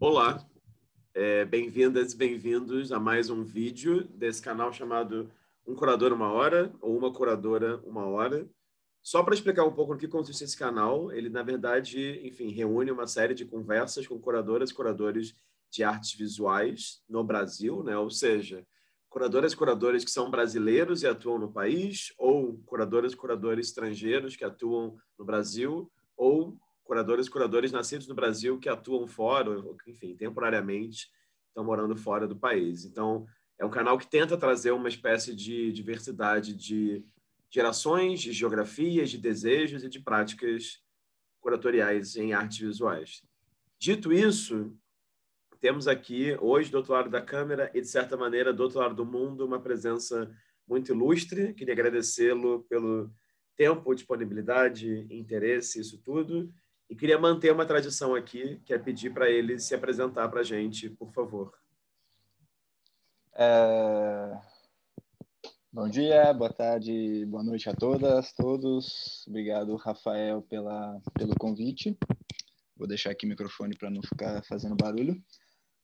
Olá, é, bem-vindas e bem-vindos a mais um vídeo desse canal chamado Um Curador Uma Hora ou Uma Curadora Uma Hora. Só para explicar um pouco o que consiste esse canal, ele, na verdade, enfim, reúne uma série de conversas com curadoras e curadores de artes visuais no Brasil, né? ou seja, curadoras e curadores que são brasileiros e atuam no país, ou curadoras e curadores estrangeiros que atuam no Brasil, ou curadoras e curadores nascidos no Brasil que atuam fora, enfim, temporariamente estão morando fora do país. Então, é um canal que tenta trazer uma espécie de diversidade de gerações, de geografias, de desejos e de práticas curatoriais em artes visuais. Dito isso, temos aqui hoje do outro lado da câmera e de certa maneira do outro lado do mundo uma presença muito ilustre. Queria agradecê-lo pelo tempo, disponibilidade, interesse, isso tudo. E queria manter uma tradição aqui, que é pedir para ele se apresentar para a gente, por favor. É... Bom dia, boa tarde, boa noite a todas, todos. Obrigado, Rafael, pela, pelo convite. Vou deixar aqui o microfone para não ficar fazendo barulho.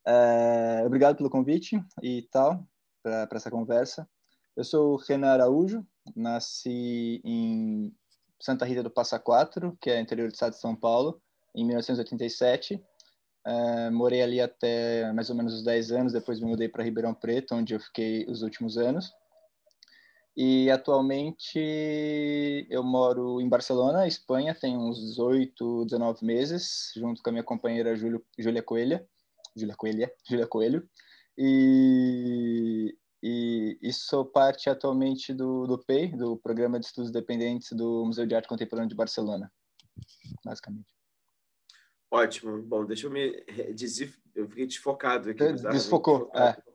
É... Obrigado pelo convite e tal, para essa conversa. Eu sou o Renan Araújo, nasci em Santa Rita do Passa Quatro, que é interior do estado de São Paulo, em 1987. É, morei ali até mais ou menos os 10 anos, depois me mudei para Ribeirão Preto, onde eu fiquei os últimos anos. E atualmente eu moro em Barcelona, Espanha, tem uns 18, 19 meses, junto com a minha companheira Júlia Coelho, Júlia Coelho, Júlia Coelho. E e, e sou parte atualmente do, do PEI, do Programa de Estudos Dependentes do Museu de Arte Contemporânea de Barcelona, basicamente. Ótimo. Bom, deixa eu me dizer, eu fiquei desfocado aqui. Desfocou, desfocado. é.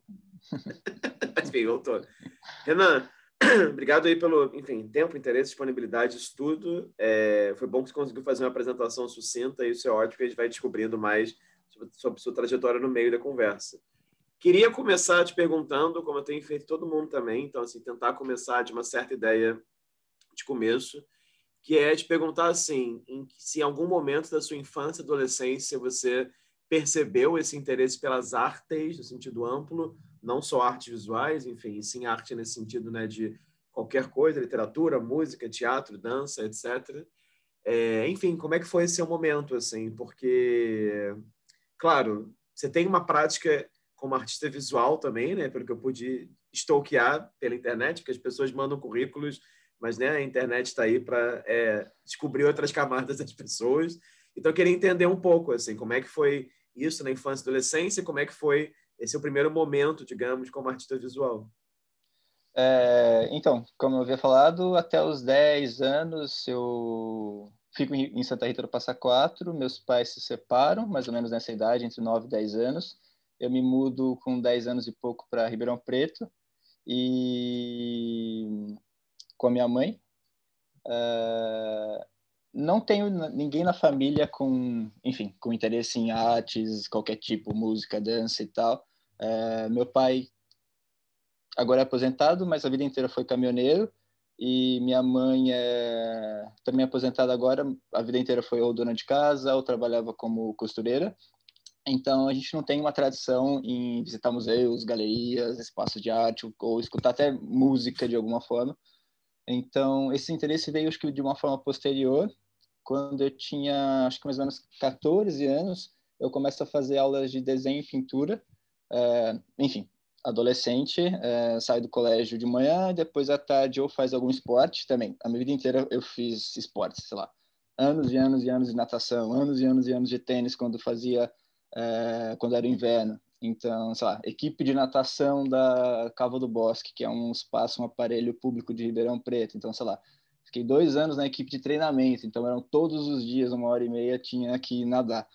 Mas bem, voltou. Renan, obrigado aí pelo, enfim, tempo, interesse, disponibilidade, estudo. É, foi bom que você conseguiu fazer uma apresentação sucinta e isso é ótimo, que a gente vai descobrindo mais sobre sua trajetória no meio da conversa. Queria começar te perguntando, como eu tenho feito todo mundo também, então, assim, tentar começar de uma certa ideia de começo, que é te perguntar, assim, em, se em algum momento da sua infância, adolescência, você percebeu esse interesse pelas artes, no sentido amplo, não só artes visuais, enfim, sim arte nesse sentido, né, de qualquer coisa, literatura, música, teatro, dança, etc. É, enfim, como é que foi esse seu momento, assim? Porque, claro, você tem uma prática como artista visual também, né? Pelo que eu pude stalkear pela internet, porque as pessoas mandam currículos, mas né, a internet está aí para é, descobrir outras camadas das pessoas. Então, eu queria entender um pouco, assim, como é que foi isso na infância e adolescência, como é que foi esse é o primeiro momento, digamos, como artista visual. É, então, como eu havia falado, até os 10 anos eu fico em Santa Rita do Passa Quatro, meus pais se separam, mais ou menos nessa idade, entre 9 e 10 anos eu me mudo com 10 anos e pouco para Ribeirão Preto e com a minha mãe. Uh, não tenho ninguém na família com, enfim, com interesse em artes, qualquer tipo, música, dança e tal. Uh, meu pai agora é aposentado, mas a vida inteira foi caminhoneiro. E minha mãe é também aposentada agora, a vida inteira foi ou dona de casa ou trabalhava como costureira. Então, a gente não tem uma tradição em visitar museus, galerias, espaços de arte, ou escutar até música de alguma forma. Então, esse interesse veio, acho que, de uma forma posterior. Quando eu tinha, acho que mais ou menos 14 anos, eu começo a fazer aulas de desenho e pintura. É, enfim, adolescente, é, saio do colégio de manhã, depois à tarde ou faz algum esporte também. A minha vida inteira eu fiz esportes, sei lá. Anos e anos e anos de natação, anos e anos e anos de tênis, quando fazia é, quando era inverno. Então, sei lá, equipe de natação da Cava do Bosque, que é um espaço, um aparelho público de Ribeirão Preto. Então, sei lá, fiquei dois anos na equipe de treinamento, então eram todos os dias, uma hora e meia, tinha que nadar.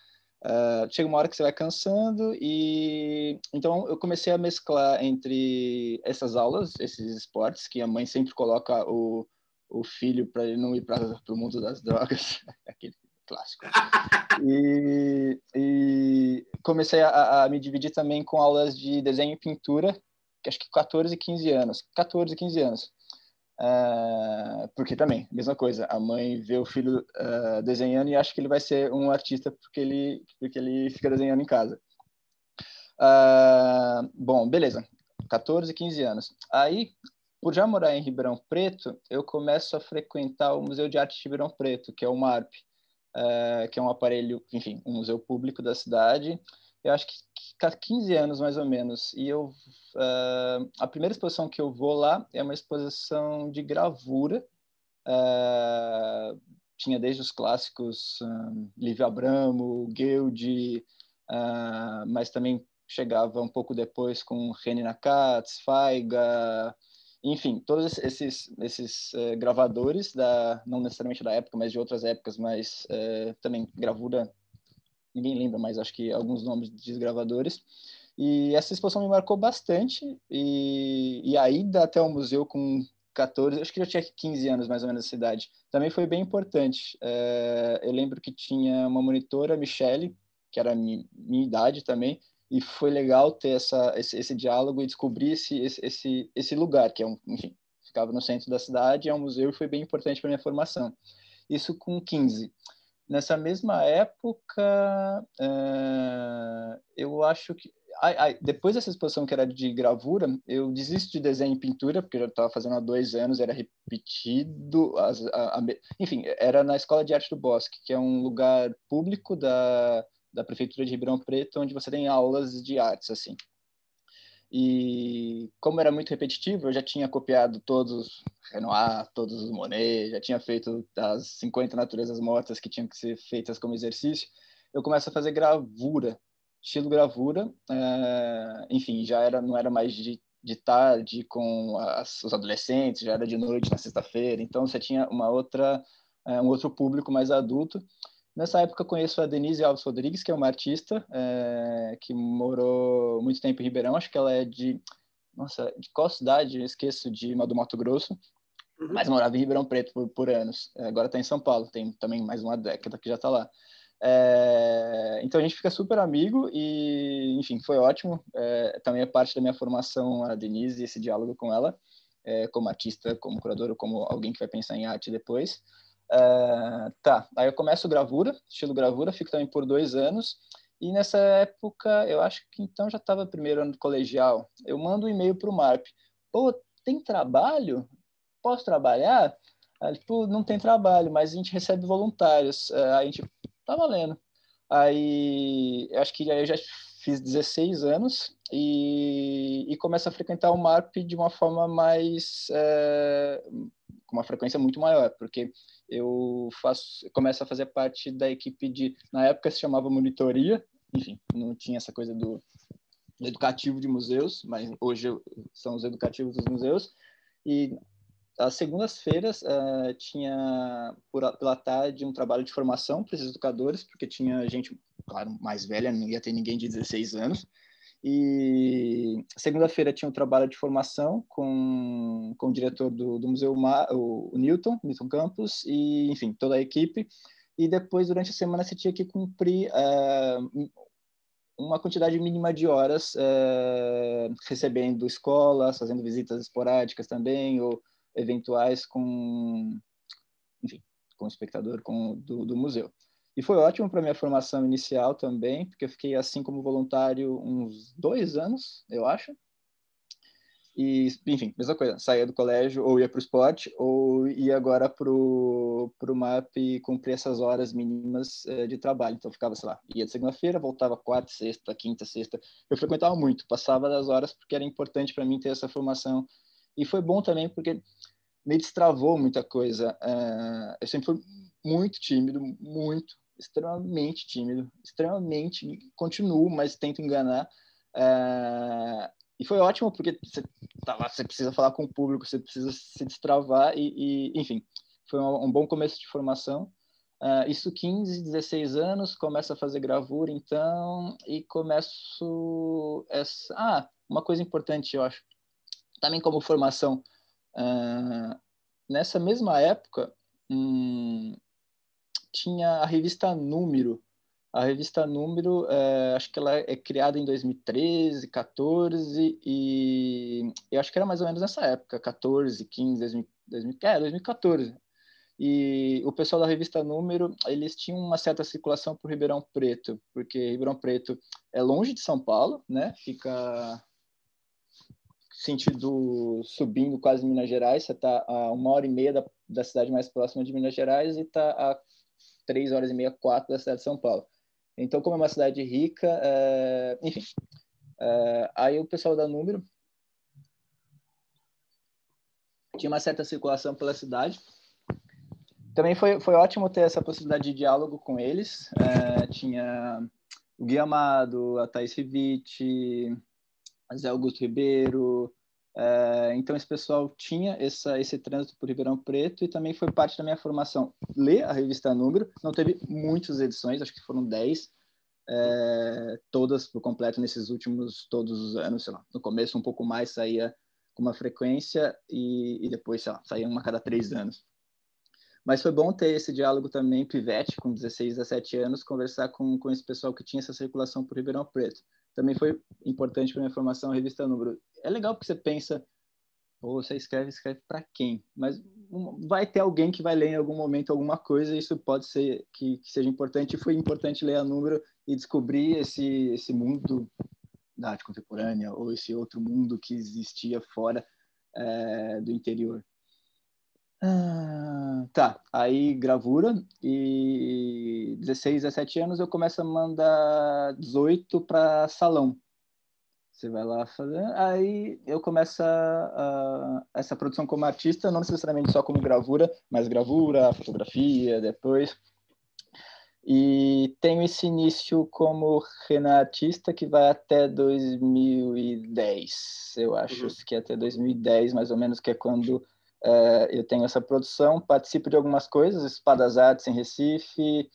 Uh, chega uma hora que você vai cansando e então eu comecei a mesclar entre essas aulas, esses esportes que a mãe sempre coloca o, o filho para ele não ir para o mundo das drogas, aquele clássico. E, e comecei a, a, me dividir também com aulas de desenho e pintura, que acho que 14 e 15 anos. 14 e 15 anos. Uh, porque também, mesma coisa, a mãe vê o filho uh, desenhando e acha que ele vai ser um artista porque ele, porque ele fica desenhando em casa. Uh, bom, beleza. 14, 15 anos. Aí, por já morar em Ribeirão Preto, eu começo a frequentar o Museu de Arte de Ribeirão Preto, que é o MARP uh, que é um aparelho, enfim, um museu público da cidade. Eu acho que há tá 15 anos mais ou menos. E eu uh, a primeira exposição que eu vou lá é uma exposição de gravura. Uh, tinha desde os clássicos um, Livio Abramo, Guilde, mas também chegava um pouco depois com René Katz, Faiga, enfim, todos esses, esses uh, gravadores, da, não necessariamente da época, mas de outras épocas, mas uh, também gravura, ninguém lembra, mas acho que alguns nomes de gravadores. E essa exposição me marcou bastante, e, e a ida até o museu com 14, acho que eu tinha 15 anos mais ou menos essa idade, também foi bem importante. Uh, eu lembro que tinha uma monitora, Michele, que era minha idade também, e foi legal ter essa, esse, esse diálogo e descobrir esse, esse, esse lugar, que é um, enfim, ficava no centro da cidade, é um museu e foi bem importante para minha formação. Isso com 15. Nessa mesma época, eh, eu acho que. Ai, ai, depois dessa exposição que era de gravura, eu desisto de desenho e pintura, porque eu já estava fazendo há dois anos, era repetido. As, a, a, enfim, era na Escola de Arte do Bosque, que é um lugar público da da prefeitura de Ribeirão Preto, onde você tem aulas de artes assim. E como era muito repetitivo, eu já tinha copiado todos Renoir, todos os Monet, já tinha feito as 50 naturezas mortas que tinham que ser feitas como exercício. Eu começo a fazer gravura, estilo gravura. É, enfim, já era não era mais de, de tarde com as, os adolescentes, já era de noite na sexta-feira. Então você tinha uma outra é, um outro público mais adulto Nessa época eu conheço a Denise Alves Rodrigues, que é uma artista é, que morou muito tempo em Ribeirão. Acho que ela é de... Nossa, de qual cidade? Eu esqueço, de uma do Mato Grosso. Uhum. Mas morava em Ribeirão Preto por, por anos. Eh, agora está em São Paulo, tem também mais uma década que já está lá. É, então a gente fica super amigo e, enfim, foi ótimo. É, também é parte da minha formação a Denise, esse diálogo com ela, é, como artista, como curadora, como alguém que vai pensar em arte depois. Uh, tá, aí eu começo gravura, estilo gravura, fico também por dois anos. E nessa época, eu acho que então já estava primeiro ano do colegial, eu mando um e-mail para o MARP. Pô, tem trabalho? Posso trabalhar? Aí, tipo, não tem trabalho, mas a gente recebe voluntários. Uh, a gente, tá valendo. Aí, eu acho que aí eu já fiz 16 anos e, e começo a frequentar o MARP de uma forma mais, eh, com uma frequência muito maior, porque eu faço, começo a fazer parte da equipe de, na época se chamava monitoria, enfim, não tinha essa coisa do, do educativo de museus, mas hoje são os educativos dos museus, e às segundas-feiras uh, tinha por, pela tarde um trabalho de formação para esses educadores, porque tinha gente, claro, mais velha, não ia ter ninguém de 16 anos, e segunda-feira tinha um trabalho de formação com, com o diretor do, do Museu, Ma, o, o Newton, Newton Campos, e enfim, toda a equipe. E depois, durante a semana, você tinha que cumprir uh, uma quantidade mínima de horas uh, recebendo escolas, fazendo visitas esporádicas também, ou eventuais com, enfim, com o espectador com, do, do museu. E foi ótimo para minha formação inicial também, porque eu fiquei assim como voluntário uns dois anos, eu acho. E, enfim, mesma coisa, saía do colégio ou ia para o esporte ou ia agora para o MAP e cumprir essas horas mínimas eh, de trabalho. Então, ficava, sei lá, ia de segunda-feira, voltava quarta, sexta, quinta, sexta. Eu frequentava muito, passava das horas porque era importante para mim ter essa formação. E foi bom também porque me destravou muita coisa. Eh, eu sempre fui muito tímido, muito, extremamente tímido, extremamente continuo, mas tento enganar. É, e foi ótimo porque você tá lá, você precisa falar com o público, você precisa se destravar e, e enfim, foi um, um, bom começo de formação. Uh, isso 15, 16 anos, começo a fazer gravura, então, e começo essa... Ah, uma coisa importante, eu acho, também como formação, uh, nessa mesma época, hum, tinha a revista Número. A revista Número, é, acho que ela é criada em 2013, 14, e eu acho que era mais ou menos nessa época, 14, 15, 2000, é, 2014. E o pessoal da revista Número, eles tinham uma certa circulação por Ribeirão Preto, porque Ribeirão Preto é longe de São Paulo, né? Fica sentido subindo quase Minas Gerais, você está a uma hora e meia da, da cidade mais próxima de Minas Gerais e está a três horas e meia, quatro da cidade de São Paulo. Então, como é uma cidade rica, é... enfim. É... Aí o pessoal da Número tinha uma certa circulação pela cidade. Também foi, foi ótimo ter essa possibilidade de diálogo com eles. É... tinha o Gui Amado, a Thais Rivite, a Zé Augusto Ribeiro, é, então, esse pessoal tinha essa, esse trânsito por Ribeirão Preto e também foi parte da minha formação ler a revista Número. Não teve muitas edições, acho que foram 10, é, todas por completo nesses últimos, todos os anos, sei lá. No começo, um pouco mais, saía com uma frequência e, e depois, sei lá, saía uma a cada três anos. Mas foi bom ter esse diálogo também, pivete, com 16, 17 anos, conversar com, com esse pessoal que tinha essa circulação por Ribeirão Preto também foi importante para minha formação a revista Número. É legal porque você pensa, ou você escreve, escreve para quem? Mas vai ter alguém que vai ler em algum momento alguma coisa, e isso pode ser que, que, seja importante. E foi importante ler a Número e descobrir esse, esse mundo da arte contemporânea ou esse outro mundo que existia fora é, do interior. Ah, tá, aí gravura e 16, 17 anos eu começo a mandar 18 para salão. Você vai lá fazer, aí eu começo a, a, essa produção como artista, não necessariamente só como gravura, mas gravura, fotografia, depois. E tenho esse início como renatista que vai até 2010, eu acho uhum. que é até 2010 mais ou menos, que é quando é, eu tenho essa produção, participo de algumas coisas, Espadas Artes em Recife,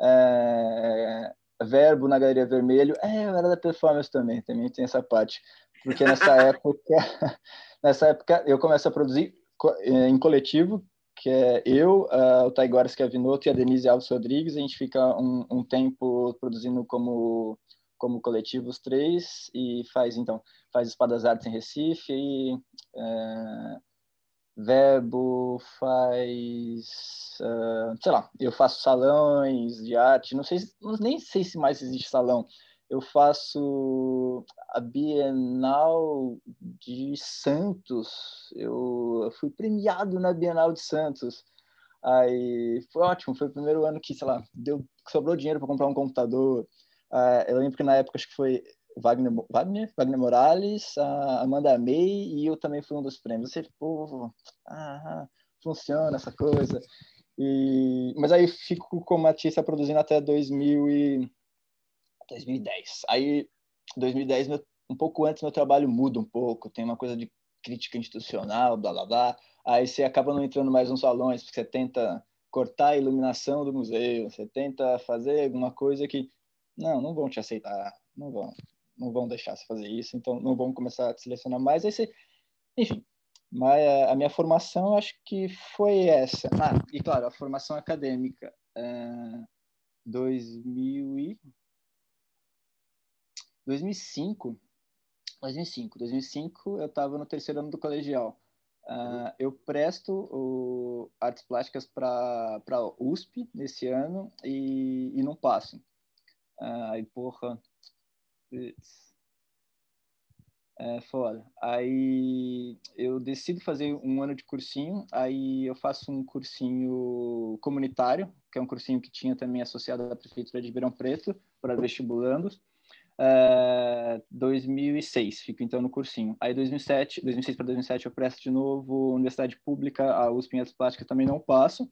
é, Verbo na Galeria Vermelho, é, eu era da performance também, também tem essa parte, porque nessa época, nessa época eu começo a produzir é, em coletivo, que é eu, uh, o Taiguara Scavinoto e a Denise Alves Rodrigues, a gente fica um, um tempo produzindo como como coletivos três e faz então faz espadas artes em Recife e Verbo faz, uh, sei lá, eu faço salões de arte, não sei, nem sei se mais existe salão. Eu faço a Bienal de Santos. Eu fui premiado na Bienal de Santos. Aí foi ótimo, foi o primeiro ano que, sei lá, deu, sobrou dinheiro para comprar um computador. Uh, eu lembro que na época acho que foi Wagner, Wagner, Wagner Morales, a Amanda May e eu também fui um dos prêmios. Você, povo, ah, funciona essa coisa. E, mas aí fico como artista produzindo até 2000 e, 2010. Aí, 2010, meu, um pouco antes, meu trabalho muda um pouco, tem uma coisa de crítica institucional, blá blá blá. Aí você acaba não entrando mais nos salões, porque você tenta cortar a iluminação do museu, você tenta fazer alguma coisa que não, não vão te aceitar, não vão não vão deixar você fazer isso, então não vão começar a te selecionar mais. Aí você, enfim, mas eh, a minha formação acho que foi essa. Ah, e claro, a formação acadêmica. 2000 eh, e... 2005, 2005, 2005 eu estava no terceiro ano do colegial. Uh, eu presto o artes plásticas para USP nesse ano e, e não passo. Uh, e porra, Putz. É foda. Aí eu decido fazer um ano de cursinho, aí eu faço um cursinho comunitário, que é um cursinho que tinha também associado à Prefeitura de Ribeirão Preto, para vestibulandos. É, 2006, fico então no cursinho. Aí 2007, 2006 para 2007 eu presto de novo, Universidade Pública, a USP em Artes Plásticas também não passo.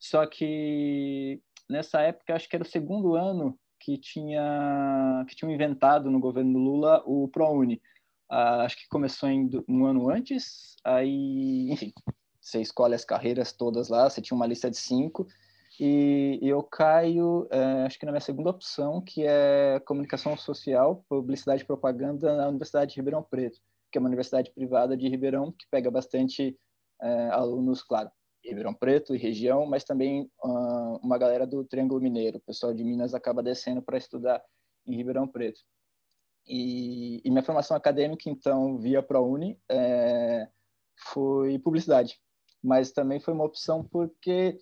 Só que nessa época, acho que era o segundo ano que tinha que tinham inventado no governo Lula o ProUni. Uh, acho que começou em, um ano antes, aí, enfim, você escolhe as carreiras todas lá, você tinha uma lista de cinco, e, eu caio, uh, acho que na minha segunda opção, que é Comunicação Social, Publicidade e Propaganda na Universidade de Ribeirão Preto, que é uma universidade privada de Ribeirão, que pega bastante uh, alunos, claro, Ribeirão Preto e região, mas também uh, uma galera do Triângulo Mineiro. O pessoal de Minas acaba descendo para estudar em Ribeirão Preto. E, e, minha formação acadêmica, então, via ProUni, é, foi publicidade. Mas também foi uma opção porque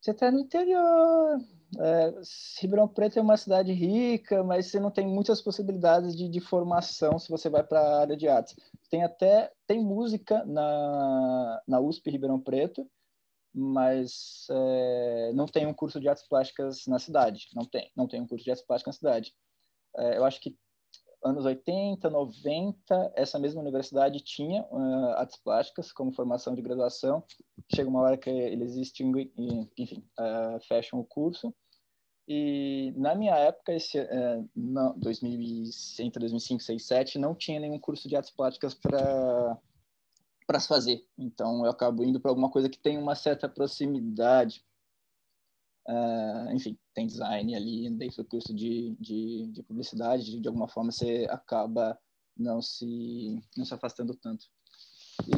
você está no interior. É, Ribeirão Preto é uma cidade rica, mas você não tem muitas possibilidades de, de formação se você vai para a área de artes. Tem até tem música na, na USP Ribeirão Preto, mas é, não tem um curso de artes plásticas na cidade. Não tem, não tem um curso de artes plásticas na cidade. É, eu acho que anos 80, 90, essa mesma universidade tinha uh, artes plásticas como formação de graduação. Chega uma hora que eles extinguem, enfim, uh, fecham o curso. E na minha época, esse, uh, não, 2000, entre 2005, 6, 7, não tinha nenhum curso de artes plásticas para para se fazer. Então eu acabo indo para alguma coisa que tem uma certa proximidade Uh, enfim, tem design ali dentro do curso de, de, de publicidade, de alguma forma você acaba não se, não se afastando tanto.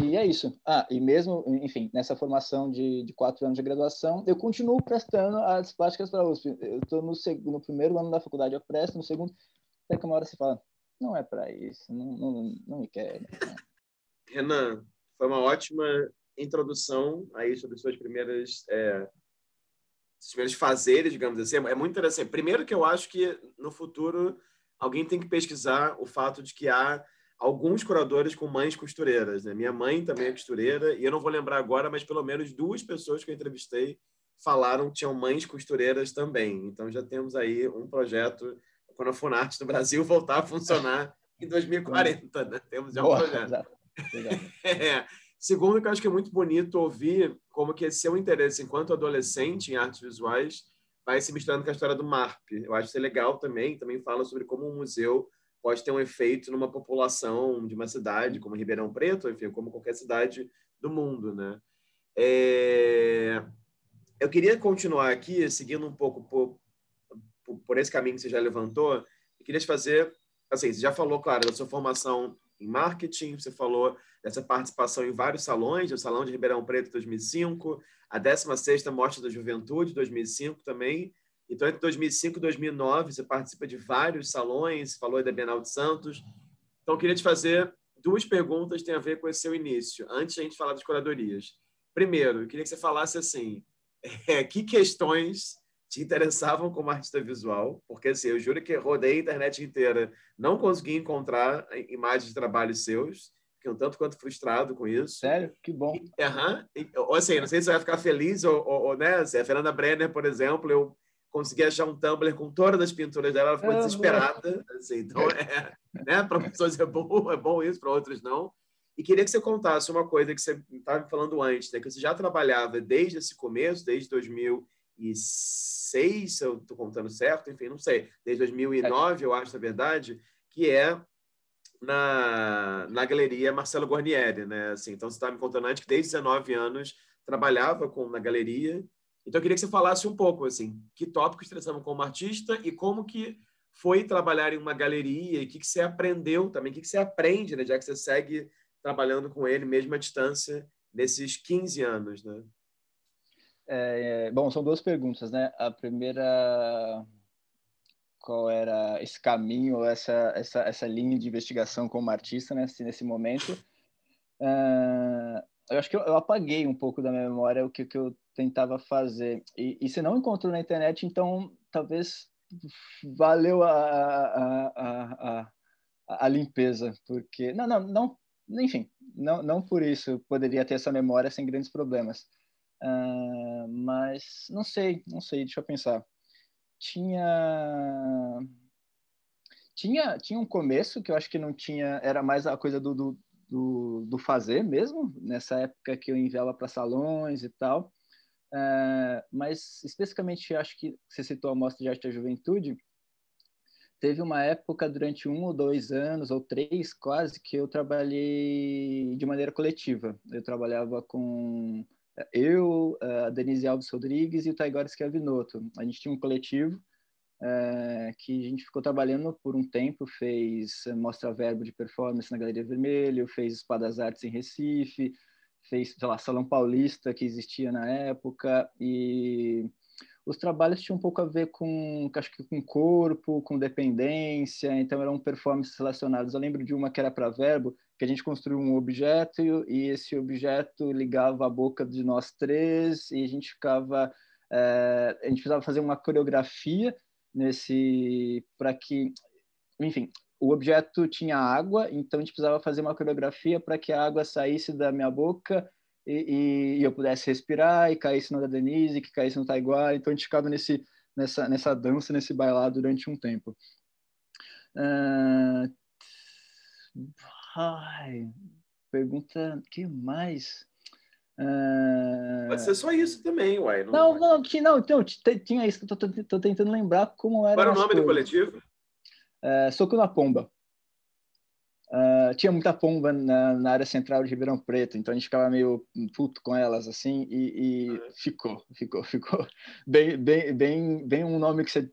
E é isso. Ah, e mesmo, enfim, nessa formação de, de quatro anos de graduação, eu continuo prestando as práticas para a USP. Eu estou no, no primeiro ano da faculdade, eu presto, no segundo, até que uma hora se fala, não é para isso, não, não, não me quer. Né? Renan, foi uma ótima introdução aí sobre suas primeiras é esses primeiros fazeres, digamos assim, é, é muito interessante. Primeiro que eu acho que no futuro alguém tem que pesquisar o fato de que há alguns curadores com mães costureiras. Né? Minha mãe também é costureira, e eu não vou lembrar agora, mas pelo menos duas pessoas que eu entrevistei falaram que tinham mães costureiras também. Então já temos aí um projeto quando a Funarte do Brasil voltar a funcionar em 2040. Né? Temos já um Boa, projeto. é. Segundo, que eu acho que é muito bonito ouvir como que seu interesse enquanto adolescente em artes visuais vai se misturando com a história do MARP. Eu acho que é legal também, também fala sobre como um museu pode ter um efeito numa população de uma cidade como Ribeirão Preto, enfim, como qualquer cidade do mundo, né? É... Eu queria continuar aqui, seguindo um pouco por, por esse caminho que você já levantou, e queria te fazer, assim, você já falou, claro, da sua formação em marketing, você falou dessa participação em vários salões, o Salão de Ribeirão Preto 2005, a 16ª Mostra da Juventude 2005 também. Então, entre 2005 e 2009, você participa de vários salões, falou da Bienal de Santos. Então, eu queria te fazer duas perguntas que têm a ver com esse seu início, antes de a gente falar das curadorias. Primeiro, eu queria que você falasse assim, é, que questões te interessavam como artista visual, porque assim, eu juro que rodei a internet inteira, não consegui encontrar imagens de trabalhos seus, fiquei um tanto quanto frustrado com isso. Sério? Que bom. E, uhum, e, ou assim, não sei se você vai ficar feliz, ou, ou, ou né, assim, a Fernanda Brenner, por exemplo, eu consegui achar um Tumblr com todas as pinturas dela, ela ficou desesperada, assim, então é, né, para pessoas é bom, é bom isso, para outros não. E queria que você contasse uma coisa que você estava falando antes, né, que você já trabalhava desde esse começo, desde 2000 2006, se eu estou contando certo, enfim, não sei, desde 2009, é. eu acho, na verdade, que é na, na galeria Marcelo Guarnieri, né? Assim, então, você está me contando antes que desde 19 anos trabalhava com, na galeria. Então, eu queria que você falasse um pouco, assim, que tópicos estressavam como artista e como que foi trabalhar em uma galeria e o que, que você aprendeu também, o que, que você aprende, né? Já que você segue trabalhando com ele, mesmo à distância, nesses 15 anos, né? É, é, bom, são duas perguntas, né? A primeira, qual era esse caminho, essa, essa, essa linha de investigação como artista né? Assim, nesse momento? Uh, eu acho que eu, eu, apaguei um pouco da minha memória o que, que eu tentava fazer. E, e se não encontrou na internet, então talvez valeu a, a, a, a, a limpeza, porque... Não, não, não enfim, não, não por isso poderia ter essa memória sem grandes problemas. Uh, mas não sei, não sei, deixa eu pensar. Tinha tinha tinha um começo que eu acho que não tinha, era mais a coisa do, do, do, do fazer mesmo, nessa época que eu enviava para salões e tal. Uh, mas especificamente acho que você citou a mostra de arte da juventude. Teve uma época durante um ou dois anos ou três quase que eu trabalhei de maneira coletiva. Eu trabalhava com eu, a eh, Denise Alves Rodrigues e o Taigor Schiavinoto. A gente tinha um coletivo é, que a gente ficou trabalhando por um tempo, fez eh, mostra-verbo de performance na Galeria Vermelho, fez Espadas Artes em Recife, fez, sei lá, Salão Paulista que existia na época e os trabalhos tinham um pouco a ver com, acho que com corpo, com dependência, então eram performances relacionadas. Eu lembro de uma que era para verbo, que a gente construiu um objeto e esse objeto ligava a boca de nós três e a gente ficava é, a gente precisava fazer uma coreografia nesse para que enfim o objeto tinha água então a gente precisava fazer uma coreografia para que a água saísse da minha boca e, e, eu pudesse respirar e caísse no da Denise que caísse no Taiguara então a gente ficava nesse nessa nessa dança nesse bailar durante um tempo uh... Ai, pergunta, que mais? Pode ser ah, só isso também, uai. Não, não, não, que, não então, tinha isso que eu tô, tô tentando lembrar como era. Qual era o nome coisas. do coletivo? Uh, Soco na Pomba. Uh, tinha muita pomba na, na, área central de Ribeirão Preto, então a gente ficava meio puto com elas, assim, e, e ah. ficou, ficou, ficou. Bem, bem, bem, bem um nome que você que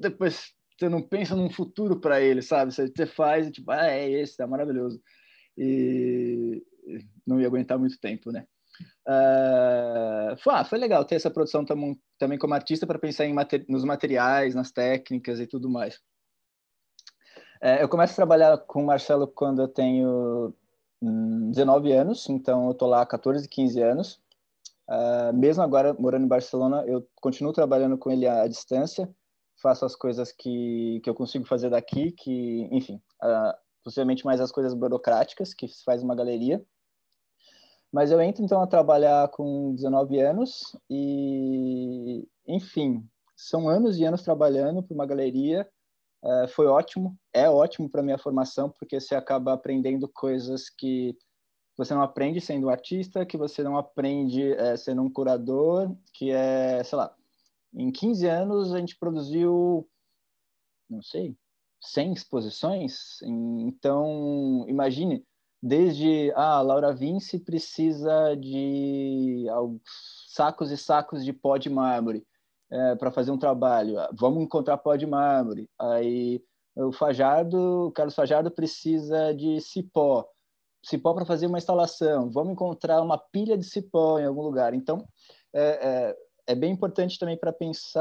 depois você não pensa num futuro para ele, sabe? Você faz e tipo, ah, é esse, tá maravilhoso. E não ia aguentar muito tempo, né? Uh, foi, ah, foi legal ter essa produção tamo, também como artista para pensar em mater, nos materiais, nas técnicas e tudo mais. É, eu começo a trabalhar com o Marcelo quando eu tenho hum, 19 anos, então eu tô lá há 14, 15 anos. Uh, mesmo agora morando em Barcelona, eu continuo trabalhando com ele à, à distância faço as coisas que, que eu consigo fazer daqui, que, enfim, uh, possivelmente mais as coisas burocráticas, que se faz uma galeria. Mas eu entro, então, a trabalhar com 19 anos e, enfim, são anos e anos trabalhando para uma galeria. Uh, foi ótimo, é ótimo para minha formação, porque você acaba aprendendo coisas que você não aprende sendo artista, que você não aprende é, sendo um curador, que é, sei lá, em 15 anos, a gente produziu, não sei, 100 exposições. Então, imagine, desde ah, a Laura Vince precisa de sacos e sacos de pó de mármore é, para fazer um trabalho. Ah, vamos encontrar pó de mármore. Aí o Fajardo, o Carlos Fajardo precisa de cipó, cipó para fazer uma instalação. Vamos encontrar uma pilha de cipó em algum lugar. Então, é, é é bem importante também para pensar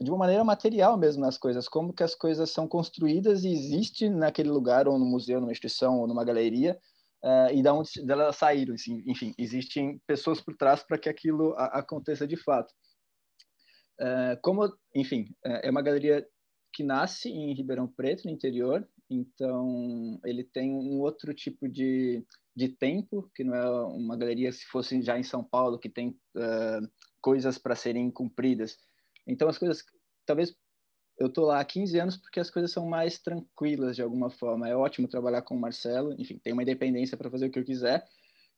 de uma maneira material mesmo nas coisas, como que as coisas são construídas e existe naquele lugar, ou no museu, numa instituição, ou numa galeria, uh, e da de onde elas saíram, assim, enfim, existem pessoas por trás para que aquilo aconteça de fato. Uh, como, enfim, uh, é uma galeria que nasce em Ribeirão Preto, no interior, então ele tem um outro tipo de de tempo, que não é uma galeria se fosse já em São Paulo que tem uh, coisas para serem cumpridas. Então as coisas, talvez eu tô lá há 15 anos porque as coisas são mais tranquilas de alguma forma. É ótimo trabalhar com o Marcelo, enfim, tem uma independência para fazer o que eu quiser.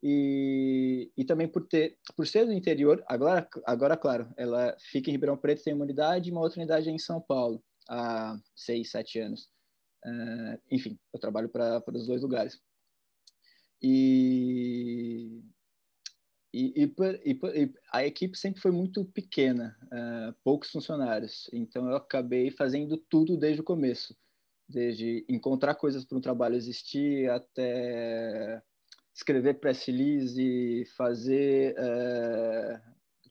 E, e também por ter por ser do interior, agora agora claro, ela fica em Ribeirão Preto, tem uma unidade e uma outra unidade é em São Paulo há 6, 7 anos. Uh, enfim, eu trabalho para os dois lugares. E, e, e, e, a equipe sempre foi muito pequena, uh, poucos funcionários. Então eu acabei fazendo tudo desde o começo, desde encontrar coisas para um trabalho existir até escrever press release, fazer uh,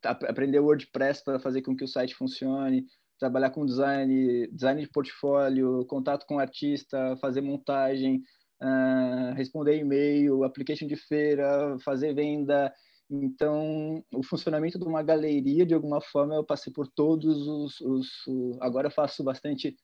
aprender WordPress para fazer com que o site funcione, trabalhar com design, design de portfólio, contato com artista, fazer montagem, uh, responder e-mail, application de feira, fazer venda. Então, o funcionamento de uma galeria, de alguma forma, eu passei por todos os. os, os agora eu faço bastante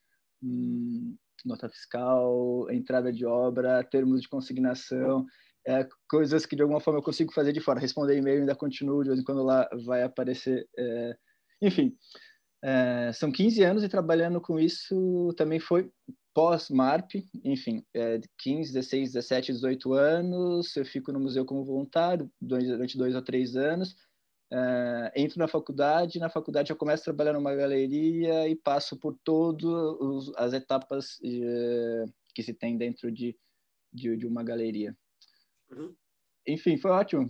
hum, nota fiscal, entrada de obra, termos de consignação, é, coisas que de alguma forma eu consigo fazer de fora. Responder e-mail ainda continuo, de vez em quando lá vai aparecer. É, enfim, é, são 15 anos e trabalhando com isso também foi pós-MARP, enfim, é, 15, 16, 17, 18 anos. Eu fico no museu como voluntário durante dois ou três anos. É, entro na faculdade, na faculdade eu começo a trabalhar numa galeria e passo por todas as etapas é, que se tem dentro de, de, de uma galeria. Uhum. Enfim, foi ótimo.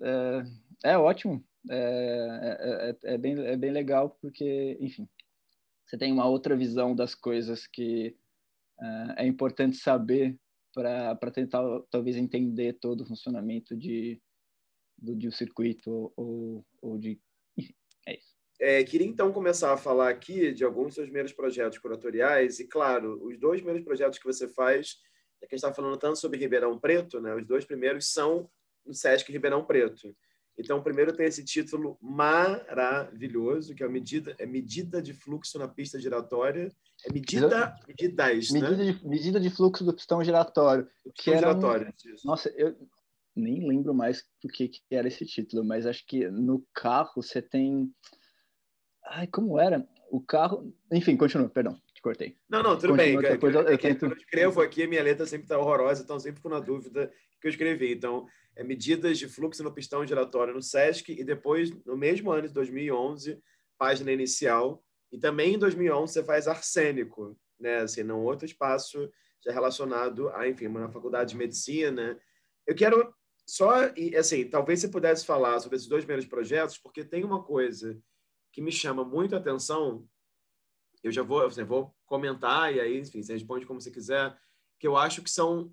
É, é ótimo. É, é, é, é, bem, é bem legal, porque, enfim, você tem uma outra visão das coisas que é, é importante saber para tentar, talvez, entender todo o funcionamento de, do, de um circuito ou, ou, de. Enfim, é isso. É, queria então começar a falar aqui de alguns dos seus primeiros projetos curatoriais, e claro, os dois primeiros projetos que você faz, é que a gente estava tá falando tanto sobre Ribeirão Preto, né? os dois primeiros são no SESC Ribeirão Preto. Então, primeiro tem esse título maravilhoso, que é, medida, é medida de fluxo na pista giratória. É medida, medidas, né? medida, né? de, medida de fluxo do pistão giratório. Do pistão que giratório. Um... Nossa, eu nem lembro mais do que, que era esse título, mas acho que no carro você tem... Ai, como era? O carro... Enfim, continua, perdão cortei. Não, não, tudo Continua bem. Depois, eu, é eu, eu, tento... eu escrevo aqui, minha letra sempre está horrorosa, então sempre fico na dúvida que eu escrevi. Então, é medidas de fluxo no pistão giratório no SESC e depois, no mesmo ano de 2011, página inicial. E também em 2011 você faz arsênico, né? Assim, não outro espaço já relacionado a, enfim, na faculdade de medicina. Eu quero só, e assim, talvez você pudesse falar sobre esses dois primeiros projetos, porque tem uma coisa que me chama muito a atenção eu já vou, assim, eu vou comentar e aí, enfim, você responde como você quiser, que eu acho que são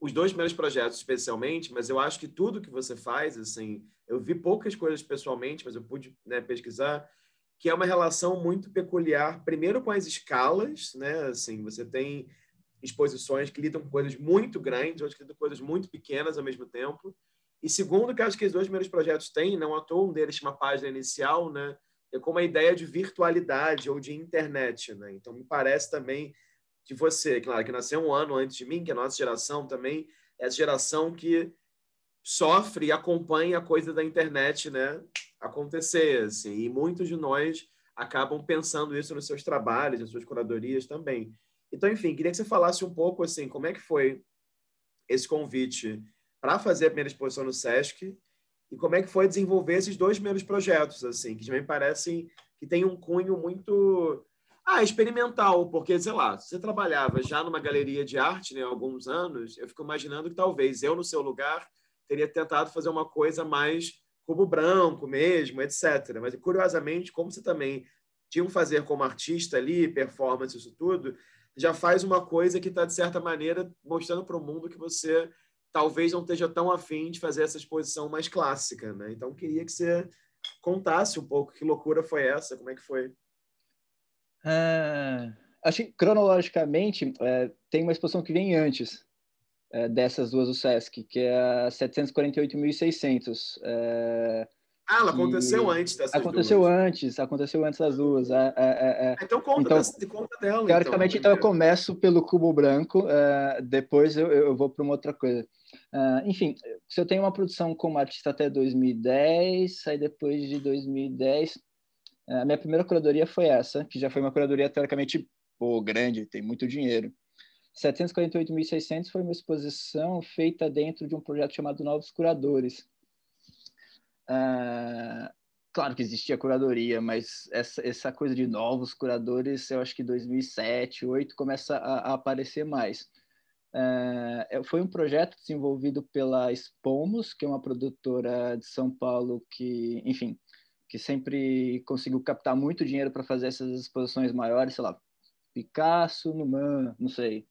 os dois primeiros projetos especialmente, mas eu acho que tudo que você faz, assim, eu vi poucas coisas pessoalmente, mas eu pude né, pesquisar, que é uma relação muito peculiar, primeiro com as escalas, né, assim, você tem exposições que lidam com coisas muito grandes, outras que lidam com coisas muito pequenas ao mesmo tempo, e segundo, que acho que os dois primeiros projetos têm, não à toa, um deles chama Página Inicial, né, como a ideia de virtualidade ou de internet. Né? Então, me parece também que você, claro, que nasceu um ano antes de mim, que é a nossa geração também é a geração que sofre e acompanha a coisa da internet né, acontecer. Assim, e muitos de nós acabam pensando isso nos seus trabalhos, nas suas curadorias também. Então, enfim, queria que você falasse um pouco assim, como é que foi esse convite para fazer a primeira exposição no SESC e como é que foi desenvolver esses dois primeiros projetos, assim, que me parecem que tem um cunho muito ah, experimental, porque, sei lá, se você trabalhava já numa galeria de arte né, há alguns anos, eu fico imaginando que talvez eu, no seu lugar, teria tentado fazer uma coisa mais cubo branco mesmo, etc. Mas, curiosamente, como você também tinha um fazer como artista ali, performance, isso tudo, já faz uma coisa que está, de certa maneira, mostrando para o mundo que você talvez não esteja tão afim de fazer essa exposição mais clássica, né? Então queria que você contasse um pouco que loucura foi essa, como é que foi? É, acho assim, que cronologicamente é, tem uma exposição que vem antes é, dessas duas do Sesc, que é a 748.600. ah, ela aconteceu antes dessas aconteceu duas. antes, aconteceu antes das duas. É, é, é. Então conta, então, dessa, conta dela. Então, teoricamente, então, então, eu começo pelo cubo branco, depois eu, eu vou para uma outra coisa. Uh, enfim, se eu tenho uma produção como artista até 2010, aí depois de 2010, ah, a minha primeira curadoria foi essa, que já foi uma curadoria teoricamente pô, grande, tem muito dinheiro. 748.600 foi uma exposição feita dentro de um projeto chamado Novos Curadores. Uh, claro que existia curadoria, mas essa, essa coisa de novos curadores, eu acho que 2007, 2008 começa a, a aparecer mais. É, é, foi um projeto desenvolvido pela Espomos, que é uma produtora de São Paulo que, enfim, que sempre conseguiu captar muito dinheiro para fazer essas exposições maiores, sei lá, Picasso, Numan, não sei,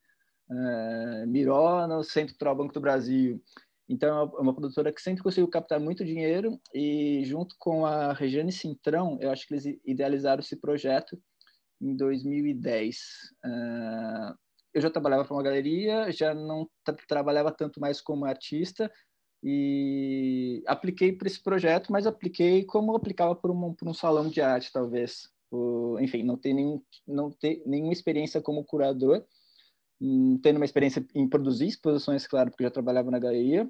é, Miró no Centro Cultural Banco do Brasil. Então, é uma produtora que sempre conseguiu captar muito dinheiro e, junto com a Regiane Cintrão, eu acho que eles idealizaram esse projeto em 2010. Uh, eu já trabalhava para uma galeria, já não tra trabalhava tanto mais como artista e apliquei para esse projeto, mas apliquei como aplicava para um, um, salão de arte, talvez. enfim, não ter, nenhum, não ter nenhuma experiência como curador, hum, tendo uma experiência em produzir exposições, claro, porque já trabalhava na galeria,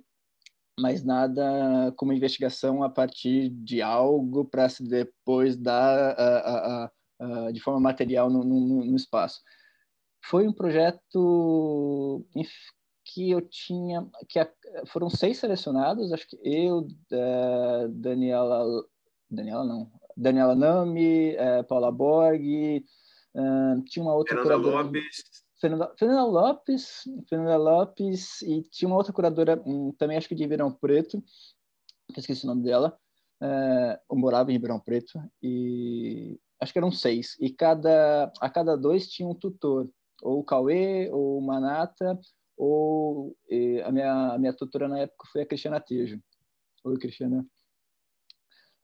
mas nada como investigação a partir de algo para se depois dar a, a, a, de forma material no, no, no espaço foi um projeto que eu tinha, que a, foram seis selecionados, acho que eu, da eh, Daniela, Daniela não, Daniela Nami, é, Paula Borg, é, eh, tinha uma outra Fernanda curadora, Lopes. Fernanda, Fernanda, Lopes, Fernanda Lopes e tinha uma outra curadora hum, também acho que de Ribeirão Preto, que esqueci o nome dela, é, eu morava em Ribeirão Preto e acho que eram seis e cada a cada dois tinha um tutor ou o Cauê, ou o Manata, ou eh, a, minha, a minha tutora na época foi a Cristiana Tejo. Oi, Cristiana.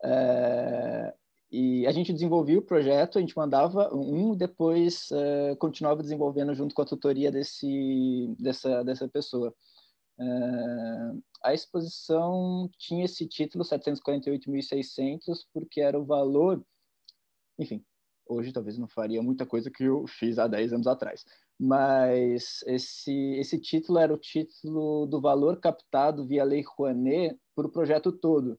É, e a gente desenvolvia o projeto, a gente mandava um, depois é, continuava desenvolvendo junto com a tutoria desse, dessa, dessa pessoa. É, a exposição tinha esse título, 748.600, porque era o valor, enfim, hoje talvez não faria muita coisa que eu fiz há 10 anos atrás. Mas esse, esse título era o título do valor captado via Lei Rouanet para o projeto todo.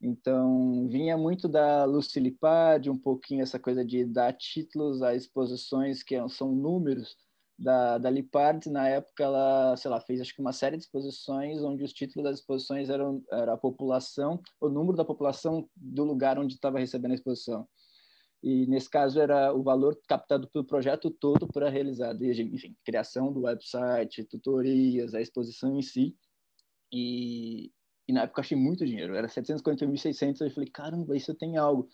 Então, vinha muito da Lucille de um pouquinho essa coisa de dar títulos a exposições que são números. Da, da Lipard, na época, ela, sei lá, fez acho que uma série de exposições onde os títulos das exposições eram era a população, o número da população do lugar onde estava recebendo a exposição e nesse caso era o valor captado pelo projeto todo para realizar, desde enfim, criação do website, tutorias, a exposição em si. E, e na época eu achei muito dinheiro, era 741.600. Eu falei, caramba, isso tem algo.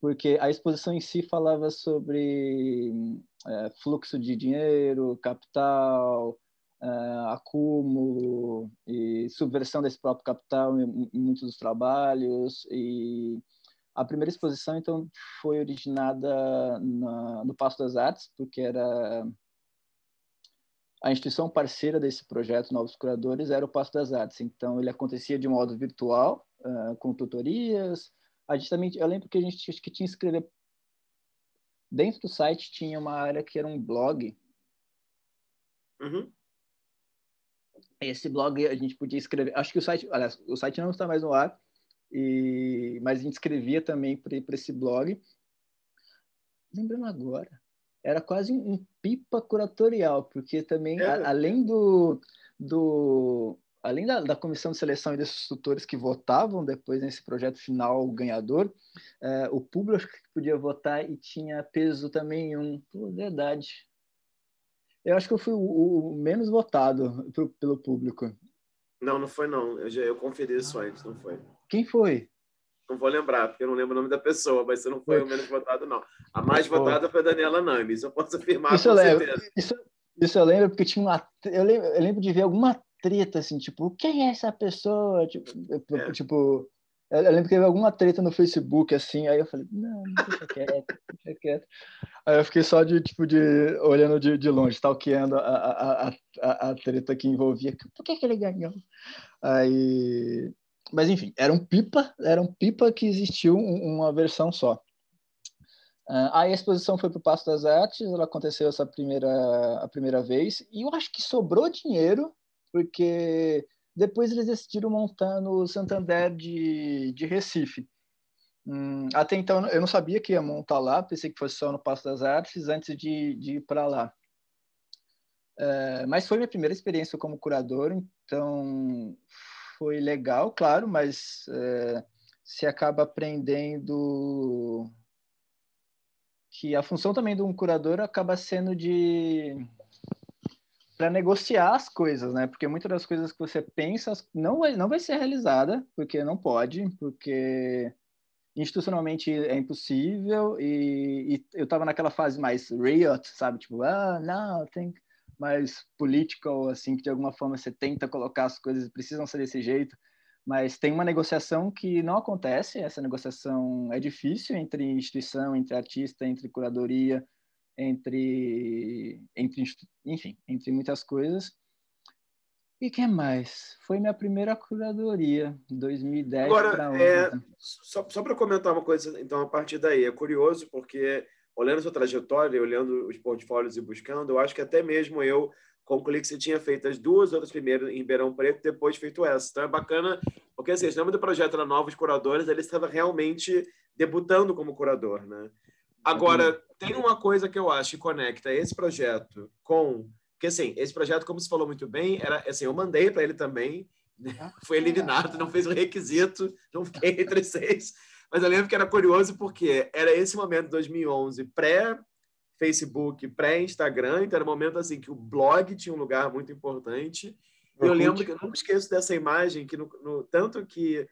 Porque a exposição em si falava sobre é, fluxo de dinheiro, capital, é, acúmulo e subversão desse próprio capital em, em muitos dos trabalhos. E a primeira exposição, então, foi originada na, no Passo das Artes, porque era a instituição parceira desse projeto Novos Curadores era o Passo das Artes. Então, ele acontecia de modo virtual, uh, com tutorias. A gente também, eu lembro que a gente que tinha escrever dentro do site tinha uma área que era um blog. Uhum. Esse blog a gente podia escrever. Acho que o site, aliás, o site não está mais no ar, e, mas a gente escrevia também para esse blog. Lembrando agora, era quase um pipa curatorial, porque também, é. a, além do, do além da, da, comissão de seleção e desses tutores que votavam depois nesse projeto final ganhador, é, o público podia votar e tinha peso também em um. Pô, é verdade. Eu acho que eu fui o, o menos votado pro, pelo público. Não, não foi não. Eu, já, eu conferi isso ah. antes, não foi. Quem foi? Não vou lembrar, porque eu não lembro o nome da pessoa, mas você não foi o menos votado, não. A mais votada foi a Daniela isso eu posso afirmar isso com eu certeza. Lembro. Isso, isso eu lembro, porque tinha uma. Eu lembro, eu lembro de ver alguma treta, assim, tipo, quem é essa pessoa? Tipo, é. tipo eu, lembro que teve alguma treta no Facebook, assim, aí eu falei, não, deixa quieto, deixa quieto. Aí eu fiquei só de, tipo, de, olhando de, de longe, stalkeando a, a, a, a, a treta que envolvia. Por que, que ele ganhou? Aí, mas enfim, era um pipa, era um pipa que existiu uma versão só. Uh, a exposição foi para o Passo das Artes, ela aconteceu essa primeira, a primeira vez, e eu acho que sobrou dinheiro, porque depois eles decidiram montar no Santander de, de Recife. Hum, até então eu não sabia que ia montar lá, pensei que fosse só no Passo das Artes antes de, de ir para lá. Ah, mas foi minha primeira experiência como curador, então foi legal, claro, mas é, se acaba aprendendo que a função também de um curador acaba sendo de para negociar as coisas, né? Porque muitas das coisas que você pensa não vai, não vai ser realizada, porque não pode, porque institucionalmente é impossível e, e eu estava naquela fase mais riot, sabe? Tipo, ah, não, tem mais political, assim, que de alguma forma você tenta colocar as coisas, precisam ser desse jeito, mas tem uma negociação que não acontece, essa negociação é difícil entre instituição, entre artista, entre curadoria, entre, entre enfim, entre muitas coisas. E que mais? Foi minha primeira curadoria, 2010 Agora, é, só, só para comentar uma coisa, então, a partir daí, é curioso porque olhando sua trajetória, olhando os portfólios e buscando, eu acho que até mesmo eu concluí que você tinha feito as duas outras primeiras em Ribeirão Preto, depois feito essa. Então é bacana, porque assim, o nome do projeto era Novos Curadores, ele estava realmente debutando como curador, né? Agora, uhum. tem uma coisa que eu acho que conecta esse projeto com... Porque, assim, esse projeto, como você falou muito bem, era assim, eu mandei para ele também, né? Ah, foi eliminado, não fez o requisito, não fiquei entre seis. Mas eu lembro que era curioso porque era esse momento, 2011, pré Facebook, pré-Instagram, então era um momento assim que o blog tinha um lugar muito importante. E eu lembro que eu não esqueço dessa imagem, que no, no, tanto que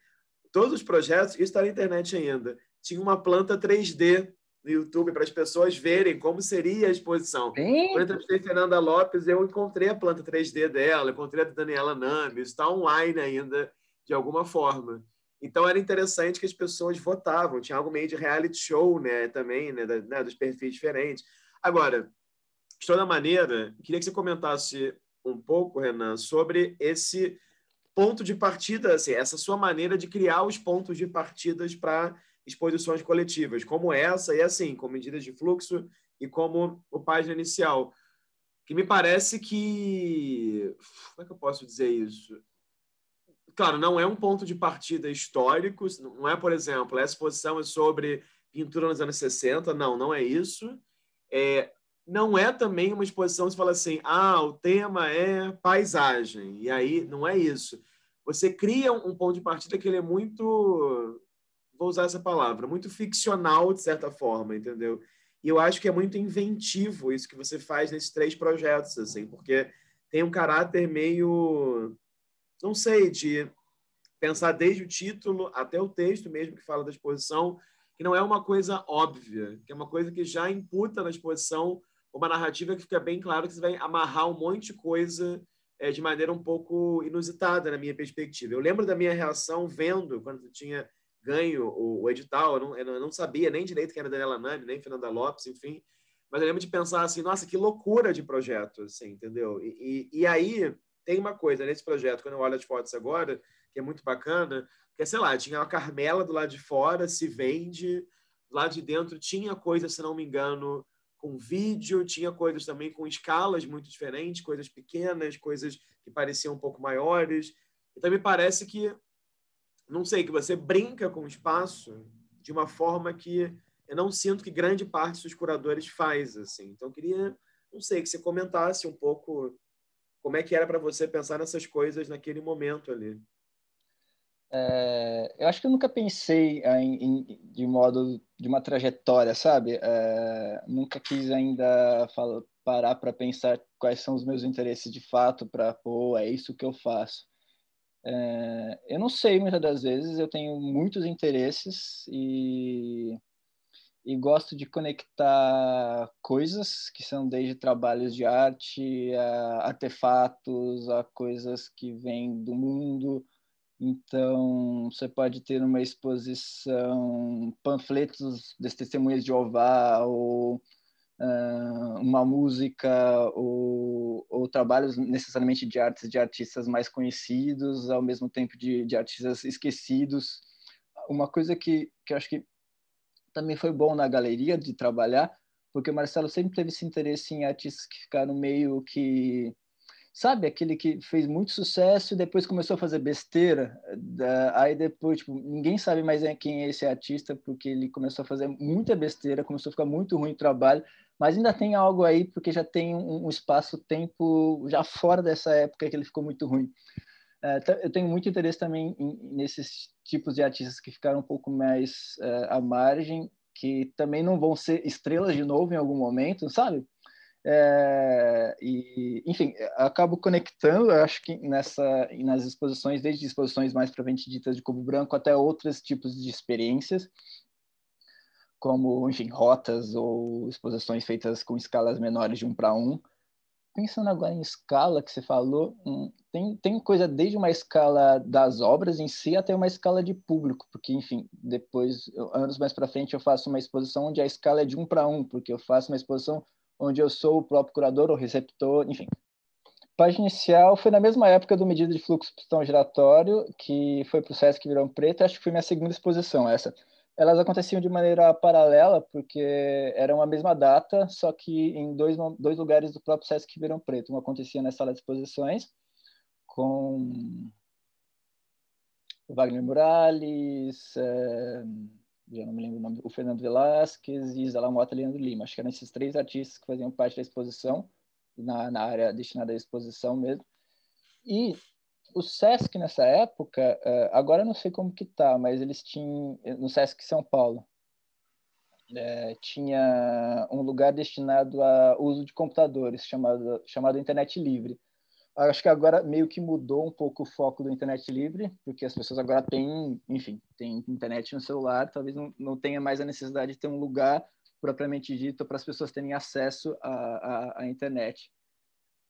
todos os projetos, isso está na internet ainda, tinha uma planta 3D no YouTube para as pessoas verem como seria a exposição. Quando eu entrevistei Fernanda Lopes, eu encontrei a planta 3D dela, encontrei a Daniela Names, está online ainda, de alguma forma. Então era interessante que as pessoas votavam, tinha algo meio de reality show, né, também, né, da, né dos perfis diferentes. Agora, de toda maneira, queria que você comentasse um pouco, Renan, sobre esse ponto de partida, assim, essa sua maneira de criar os pontos de partidas para exposições coletivas, como essa e assim, com medidas de fluxo e como o página inicial, que me parece que como é que eu posso dizer isso? claro, não é um ponto de partida histórico, não é, por exemplo, essa exposição é sobre pintura nos anos 60, não, não é isso. É, não é também uma exposição que fala assim, ah, o tema é paisagem, e aí não é isso. Você cria um ponto de partida que ele é muito, vou usar essa palavra, muito ficcional, de certa forma, entendeu? E eu acho que é muito inventivo isso que você faz nesses três projetos, assim, porque tem um caráter meio não sei, de pensar desde o título até o texto mesmo que fala da exposição, que não é uma coisa óbvia, que é uma coisa que já imputa na exposição uma narrativa que fica bem claro que você vai amarrar um monte de coisa é, de maneira um pouco inusitada na minha perspectiva. Eu lembro da minha reação vendo quando eu tinha ganho o, o edital, eu não, eu não, sabia nem direito que era Daniela Nani, nem Fernanda Lopes, enfim, mas eu lembro de pensar assim, nossa, que loucura de projeto, assim, entendeu? E, e, e aí tem uma coisa nesse projeto, quando eu olho as fotos agora, que é muito bacana, que é, sei lá, tinha uma Carmela do lado de fora, se vende, lá de dentro tinha coisa, se não me engano, com vídeo, tinha coisas também com escalas muito diferentes, coisas pequenas, coisas que pareciam um pouco maiores. Então me parece que, não sei, que você brinca com o espaço de uma forma que eu não sinto que grande parte dos curadores faz, assim. Então eu queria, não sei, que você comentasse um pouco como é que era para você pensar nessas coisas naquele momento ali? É, eu acho que eu nunca pensei ah, em, em, de modo de uma trajetória, sabe? É, nunca quis ainda falar, parar para pensar quais são os meus interesses de fato para pô, é isso que eu faço. É, eu não sei muitas das vezes. Eu tenho muitos interesses e e gosto de conectar coisas que são desde trabalhos de arte a artefatos, a coisas que vêm do mundo. Então, você pode ter uma exposição, panfletos das testemunhas de Jeová, ou uh, uma música, ou, ou, trabalhos necessariamente de artes de artistas mais conhecidos, ao mesmo tempo de, de artistas esquecidos. Uma coisa que, que eu acho que também foi bom na galeria de trabalhar, porque o Marcelo sempre teve esse interesse em artistas que ficaram meio que sabe aquele que fez muito sucesso e depois começou a fazer besteira aí depois tipo ninguém sabe mais é quem é esse artista porque ele começou a fazer muita besteira começou a ficar muito ruim o trabalho mas ainda tem algo aí porque já tem um, espaço tempo já fora dessa época que ele ficou muito ruim é, eu tenho muito interesse também em, nesses tipos de artistas que ficaram um pouco mais é, à margem, que também não vão ser estrelas de novo em algum momento, sabe? É, e, enfim, acabo conectando, acho que nessa, nas exposições, desde exposições mais provavelmente ditas de cubo branco até outros tipos de experiências, como, enfim, rotas ou exposições feitas com escalas menores de um para um, pensando agora em escala que você falou, hum, tem, tem coisa desde uma escala das obras em si até uma escala de público, porque, enfim, depois, anos mais para frente, eu faço uma exposição onde a escala é de um para um, porque eu faço uma exposição onde eu sou o próprio curador ou receptor, enfim. Página inicial foi na mesma época do Medida de Fluxo Pistão Giratório, que foi para o SESC Virão Preto, acho que foi minha segunda exposição essa elas aconteciam de maneira paralela, porque eram a mesma data, só que em dois, dois lugares do próprio Sesc Ribeirão Preto. Uma acontecia na sala de exposições, com Wagner Morales, é, eh, já não me lembro o nome, o Fernando Velasquez e Isala Mota Leandro Lima. Acho que eram esses três artistas que faziam parte da exposição, na, na área destinada à exposição mesmo. E o SESC nessa época, é, agora eu não sei como que tá, mas eles tinham, no SESC São Paulo, é, tinha um lugar destinado a uso de computadores, chamado, chamado Internet Livre. Acho que agora meio que mudou um pouco o foco do Internet Livre, porque as pessoas agora têm, enfim, têm internet no celular, talvez não, não tenha mais a necessidade de ter um lugar propriamente dito para as pessoas terem acesso à, à, à internet.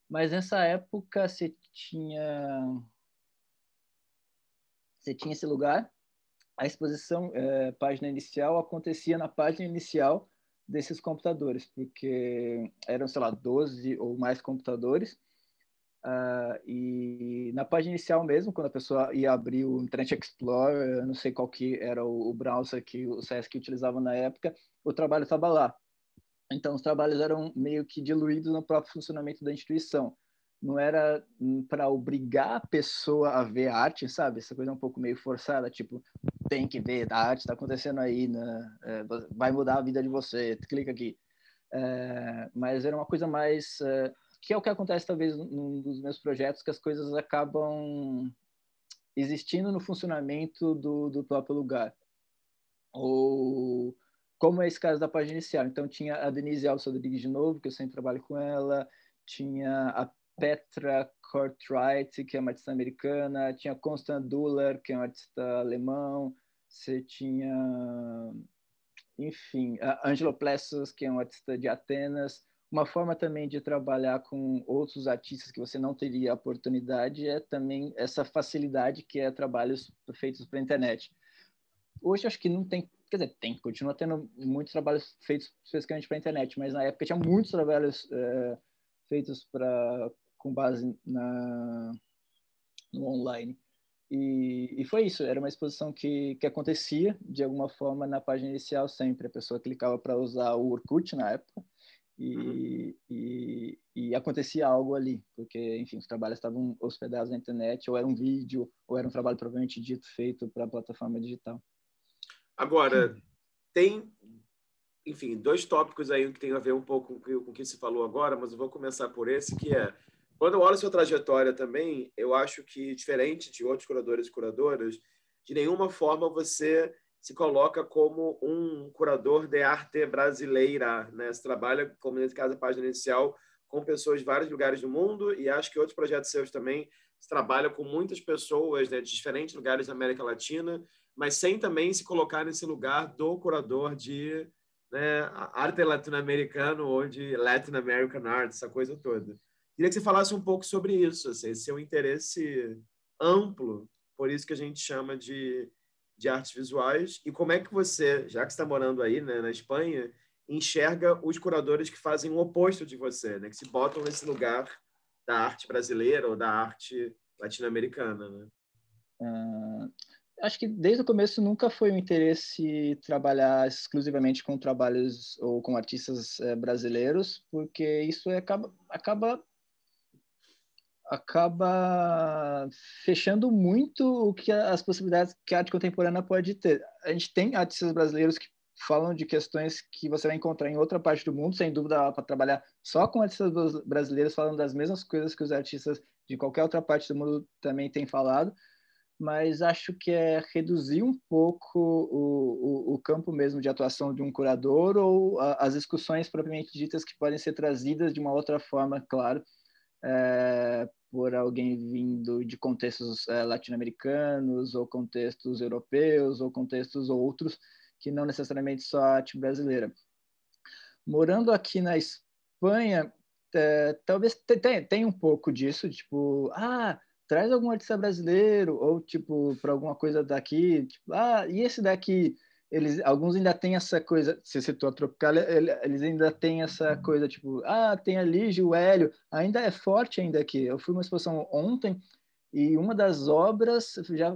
Mas nessa época você tinha você tinha esse lugar, a exposição é, página inicial acontecia na página inicial desses computadores, porque eram, sei lá, 12 ou mais computadores. Uh, e na página inicial mesmo, quando a pessoa ia abrir o Internet Explorer, eu não sei qual que era o, o browser que o SESC utilizava na época, o trabalho estava lá. Então, os trabalhos eram meio que diluídos no próprio funcionamento da instituição não era hum, para obrigar a pessoa a ver a arte, sabe? Essa coisa é um pouco meio forçada, tipo, tem que ver, a arte está acontecendo aí, né? É, vai mudar a vida de você, clica aqui. É, mas era uma coisa mais. É, que é o que acontece talvez num dos meus projetos, que as coisas acabam existindo no funcionamento do, do próprio lugar. Ou como é esse caso da página inicial. Então tinha a Denise Alves Rodrigues de novo, que eu sempre trabalho com ela, tinha a Petra Cartwright, que é uma artista americana, tinha Constant Duller, que é um artista alemão, você tinha, enfim, Angelo Plessos, que é um artista de Atenas. Uma forma também de trabalhar com outros artistas que você não teria a oportunidade é também essa facilidade que é trabalhos feitos pela internet. Hoje acho que não tem quer dizer, tem, continua tendo muitos trabalhos feitos especificamente para internet, mas na época tinha muitos trabalhos é, feitos para com base na, no online. E, e, foi isso, era uma exposição que, que acontecia de alguma forma na página inicial sempre. A pessoa clicava para usar o Orkut na época e, uhum. e, e, acontecia algo ali, porque, enfim, os trabalhos estavam hospedados na internet, ou era um vídeo, ou era um trabalho provavelmente dito, feito para a plataforma digital. Agora, uhum. tem, enfim, dois tópicos aí que tem a ver um pouco com o que se falou agora, mas eu vou começar por esse, que é quando eu olho sua trajetória também, eu acho que, diferente de outros curadores e curadoras, de nenhuma forma você se coloca como um curador de arte brasileira. Né? Você trabalha, como nesse caso, a página inicial, com pessoas de vários lugares do mundo e acho que outros projetos seus também trabalham com muitas pessoas né, de diferentes lugares da América Latina, mas sem também se colocar nesse lugar do curador de né, arte latino-americano ou de Latin American Art, essa coisa toda. Queria que você falasse um pouco sobre isso, assim, esse seu interesse amplo, por isso que a gente chama de, de artes visuais, e como é que você, já que está morando aí né, na Espanha, enxerga os curadores que fazem o oposto de você, né, que se botam nesse lugar da arte brasileira ou da arte latino-americana. Né? Uh, acho que desde o começo nunca foi um interesse trabalhar exclusivamente com trabalhos ou com artistas é, brasileiros, porque isso é, acaba, acaba acaba fechando muito o que as possibilidades que a arte contemporânea pode ter. A gente tem artistas brasileiros que falam de questões que você vai encontrar em outra parte do mundo, sem dúvida, para trabalhar só com artistas brasileiros falando das mesmas coisas que os artistas de qualquer outra parte do mundo também têm falado, mas acho que é reduzir um pouco o, o, o campo mesmo de atuação de um curador ou a, as discussões propriamente ditas que podem ser trazidas de uma outra forma, claro, é, por alguém vindo de contextos é, latino-americanos, ou contextos europeus, ou contextos outros, que não necessariamente só a arte brasileira. Morando aqui na Espanha, é, talvez tenha, um pouco disso, tipo, ah, traz algum artista brasileiro, ou tipo, para alguma coisa daqui, tipo, ah, e esse daqui? eles alguns ainda têm essa coisa, se citou a Tropical, eles ainda têm essa coisa tipo, ah, tem a Lígia, o Hélio, ainda é forte ainda aqui. Eu fui uma exposição ontem e uma das obras já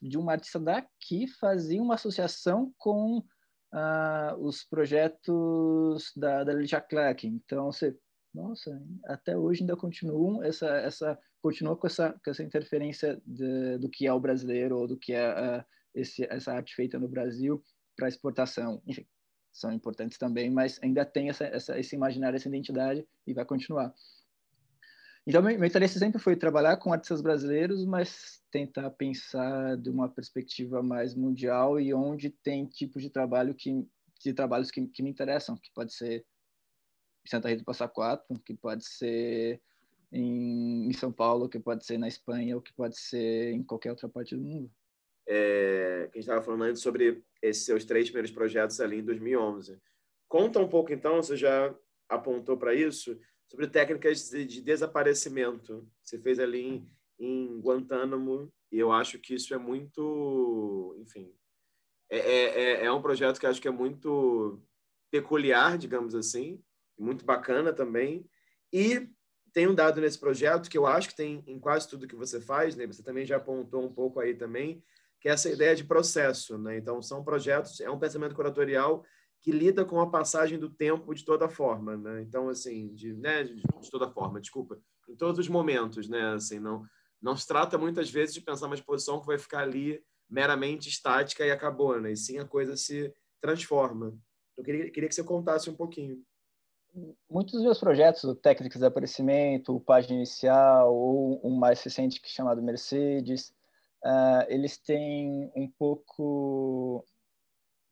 de uma artista daqui fazia uma associação com ah, os projetos da, da Lígia Clark. Então, você, nossa, até hoje ainda continuam essa, essa continua com essa, com essa interferência de, do que é o brasileiro ou do que é... Uh, esse, essa arte feita no Brasil para exportação. Enfim, são importantes também, mas ainda tem essa, essa, esse imaginário, essa identidade e vai continuar. Então, meu, meu interesse sempre foi trabalhar com artistas brasileiros, mas tentar pensar de uma perspectiva mais mundial e onde tem tipos de trabalho que de trabalhos que, que me interessam, que pode ser em Santa Rita do Passa Quatro, que pode ser em, em São Paulo, que pode ser na Espanha, ou que pode ser em qualquer outra parte do mundo é, que a gente estava falando antes sobre esses seus três primeiros projetos ali em 2011. Conta um pouco, então, você já apontou para isso, sobre técnicas de, de, desaparecimento. Você fez ali em, em Guantánamo, e eu acho que isso é muito. Enfim. É, é, é, é um projeto que acho que é muito peculiar, digamos assim, muito bacana também. E tem um dado nesse projeto que eu acho que tem em quase tudo que você faz, né? Você também já apontou um pouco aí também, que é essa ideia de processo. Né? Então, são projetos, é um pensamento curatorial que lida com a passagem do tempo de toda forma. Né? Então, assim, de, né? de, toda forma, desculpa, em todos os momentos. Né? Assim, não, não se trata muitas vezes de pensar uma exposição que vai ficar ali meramente estática e acabou, né? e sim a coisa se transforma. Eu queria, queria que você contasse um pouquinho muitos dos meus projetos, o Técnicas de Aparecimento, o Página Inicial, ou um mais recente que é chamado Mercedes, uh, eles têm um pouco.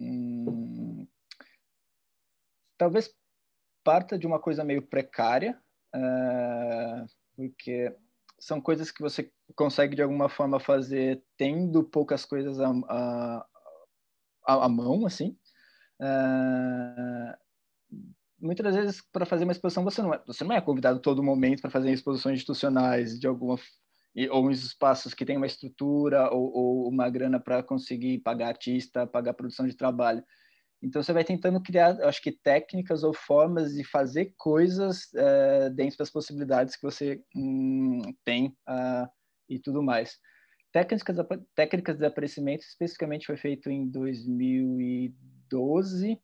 Hum, talvez parta de uma coisa meio precária, uh, porque são coisas que você consegue de alguma forma fazer tendo poucas coisas à, mão, assim. Uh, muitas vezes para fazer uma exposição você não é, você não é convidado todo momento para fazer exposições institucionais de alguma e, ou uns espaços que têm uma estrutura ou, ou uma grana para conseguir pagar artista, pagar produção de trabalho. Então você vai tentando criar, acho que técnicas ou formas de fazer coisas eh, dentro das possibilidades que você hum, tem uh, e tudo mais. Técnicas, técnicas de aparecimento especificamente foi feito em 2012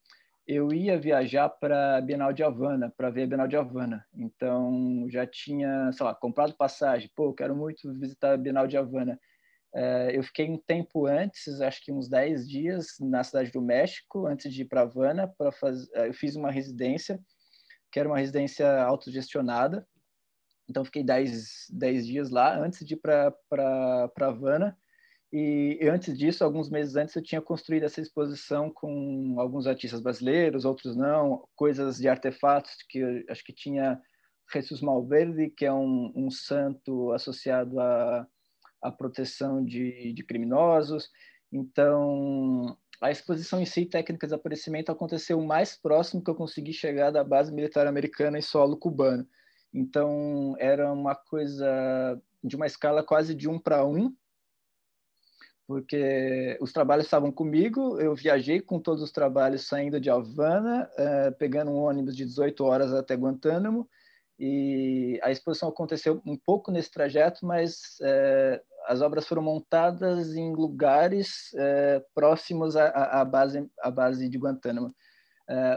eu ia viajar para Bienal de Havana, para ver a Bienal de Havana. Então, já tinha, sei lá, comprado passagem. Pô, quero muito visitar a Bienal de Havana. É, eu fiquei um tempo antes, acho que uns 10 dias, na Cidade do México, antes de ir para Havana. Pra faz... Eh, eu fiz uma residência, que era uma residência autogestionada. Então, fiquei 10, dias lá, antes de ir para Havana e antes disso, alguns meses antes, eu tinha construído essa exposição com alguns artistas brasileiros, outros não, coisas de artefatos que acho que tinha Jesus Malverde, que é um, um santo associado à, à proteção de, de criminosos. Então, a exposição em si, técnicas de aparecimento, aconteceu o mais próximo que eu consegui chegar da base militar americana em solo cubano. Então, era uma coisa de uma escala quase de um para um, porque os trabalhos estavam comigo, eu viajei com todos os trabalhos saindo de Havana, eh, pegando um ônibus de 18 horas até Guantánamo, e a exposição aconteceu um pouco nesse trajeto, mas eh, as obras foram montadas em lugares eh, próximos à, à, base, à base de Guantánamo.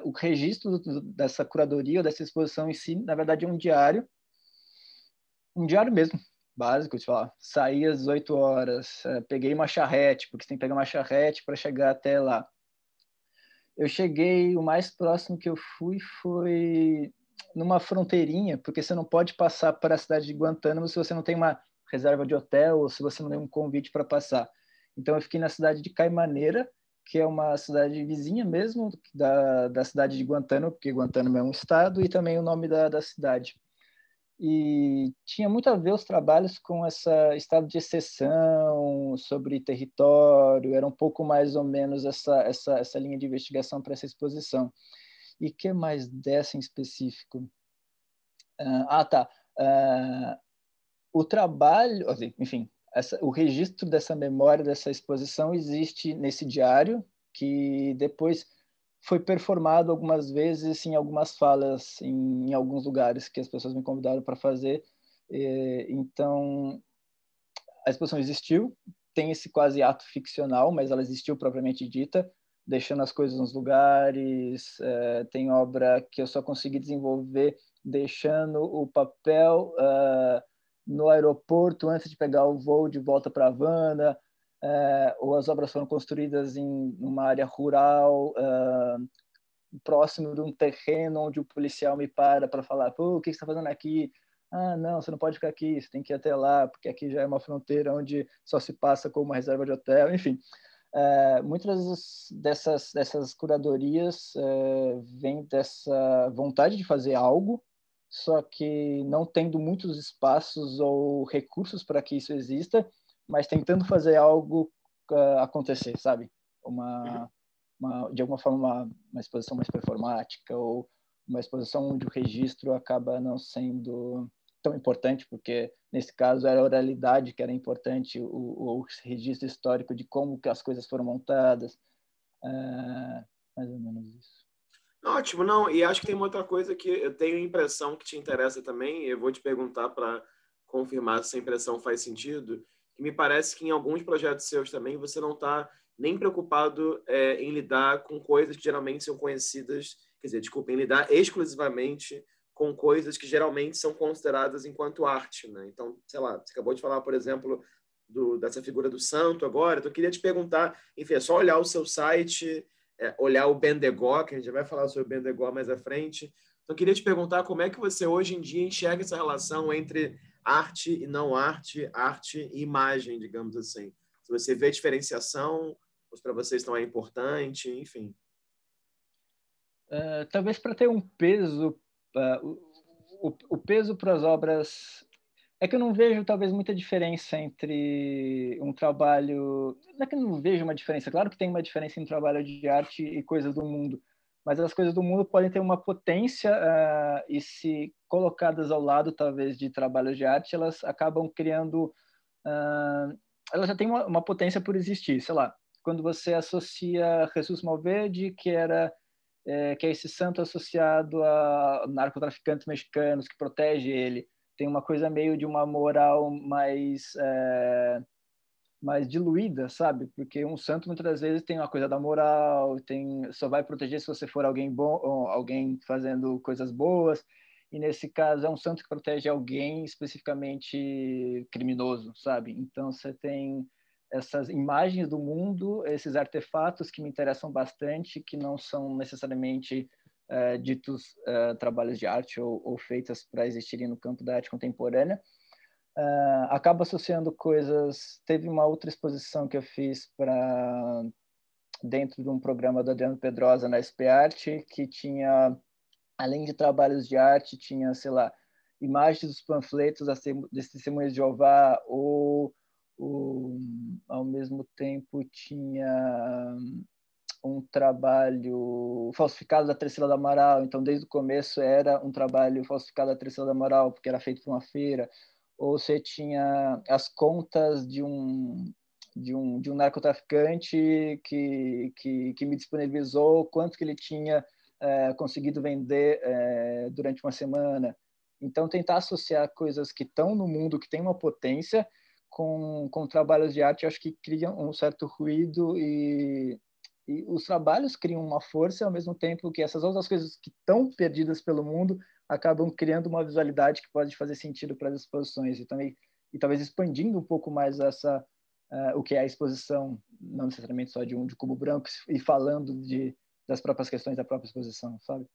o registro dessa curadoria, dessa exposição em si, na verdade, é um diário, um diário mesmo, básico, tipo, falo, saí às 18 horas, é, peguei uma charrete, porque você tem que pegar uma charrete para chegar até lá. Eu cheguei, o mais próximo que eu fui foi numa fronteirinha, porque você não pode passar para a cidade de Guantánamo se você não tem uma reserva de hotel ou se você não tem um convite para passar. Então eu fiquei na cidade de Caimaneira, que é uma cidade vizinha mesmo da, da cidade de Guantánamo, porque Guantánamo é um estado, e também o nome da, da cidade e tinha muito a ver os trabalhos com essa estado de exceção sobre território, era um pouco mais ou menos essa, essa, essa linha de investigação para essa exposição. E que mais dessa em específico? ah, ah tá. Ah, o trabalho, assim, enfim, essa, o registro dessa memória, dessa exposição existe nesse diário, que depois foi performado algumas vezes em algumas falas em, em alguns lugares que as pessoas me convidaram para fazer. E, eh, então a exposição existiu, tem esse quase ato ficcional, mas ela existiu propriamente dita, deixando as coisas nos lugares. É, tem obra que eu só consegui desenvolver deixando o papel uh, no aeroporto antes de pegar o voo de volta para Havana. Ah, ou as obras foram construídas em uma área rural, ah, próximo de um terreno onde o policial me para para falar: Pô, o que você está fazendo aqui? Ah, não, você não pode ficar aqui, você tem que ir até lá, porque aqui já é uma fronteira onde só se passa como uma reserva de hotel, enfim. Ah, muitas dessas, dessas curadorias uh, vêm dessa vontade de fazer algo, só que não tendo muitos espaços ou recursos para que isso exista, mas tentando fazer algo uh, acontecer, sabe? Uma, uma, de alguma forma, uma, uma exposição mais performática ou uma exposição onde o registro acaba não sendo tão importante, porque nesse caso era a oralidade que era importante, o, o, registro histórico de como que as coisas foram montadas, uh, mais ou menos isso. Ótimo, não, e acho que tem uma outra coisa que eu tenho a impressão que te interessa também, e eu vou te perguntar para confirmar se a impressão faz sentido, que me parece que em alguns projetos seus também você não está nem preocupado é, em lidar com coisas que geralmente são conhecidas, quer dizer, desculpa, em lidar exclusivamente com coisas que geralmente são consideradas enquanto arte, né? Então, sei lá, você acabou de falar, por exemplo, do, dessa figura do santo agora, então eu queria te perguntar, enfim, é só olhar o seu site, é, olhar o Bendegó, que a gente já vai falar sobre o Bendegó mais à frente, então eu queria te perguntar como é que você hoje em dia enxerga essa relação entre arte e não arte, arte e imagem, digamos assim. Se você vê a diferenciação, para vocês não é importante, enfim. Uh, talvez para ter um peso, uh, o, o, peso para as obras. É que eu não vejo talvez muita diferença entre um trabalho. Não é que eu não vejo uma diferença, claro que tem uma diferença entre um trabalho de arte e coisas do mundo, mas as coisas do mundo podem ter uma potência uh, e se colocadas ao lado talvez de trabalhos de arte elas acabam criando uh, elas já têm uma, uma, potência por existir sei lá quando você associa Jesus Malverde que era é, que é esse santo associado a narcotraficantes mexicanos que protege ele tem uma coisa meio de uma moral mais mas diluída, sabe? Porque um santo muitas vezes tem uma coisa da moral, tem só vai proteger se você for alguém bom, alguém fazendo coisas boas. E nesse caso é um santo que protege alguém especificamente criminoso, sabe? Então você tem essas imagens do mundo, esses artefatos que me interessam bastante, que não são necessariamente é, ditos é, trabalhos de arte ou, ou feitas para existirem no campo da arte contemporânea, uh, acaba associando coisas. Teve uma outra exposição que eu fiz para dentro de um programa do Adriano Pedrosa na SP Arte, que tinha, além de trabalhos de arte, tinha, sei lá, imagens dos panfletos das testemunhas de Jeová, ou, ou ao mesmo tempo tinha um trabalho falsificado da Terceira da Amaral, então desde o começo era um trabalho falsificado da Terceira da Amaral, porque era feito para uma feira ou você tinha as contas de um de um, de um narcotraficante que, que, que me disponibilizou quanto que ele tinha é, conseguido vender é, durante uma semana. Então, tentar associar coisas que estão no mundo, que tem uma potência, com, com trabalhos de arte, acho que cria um certo ruído e, e os trabalhos criam uma força ao mesmo tempo que essas outras coisas que estão perdidas pelo mundo acabam criando uma visualidade que pode fazer sentido para as exposições e também e talvez expandindo um pouco mais essa uh, o que é a exposição não necessariamente só de um de cubo branco e falando de das próprias questões da própria exposição, sabe?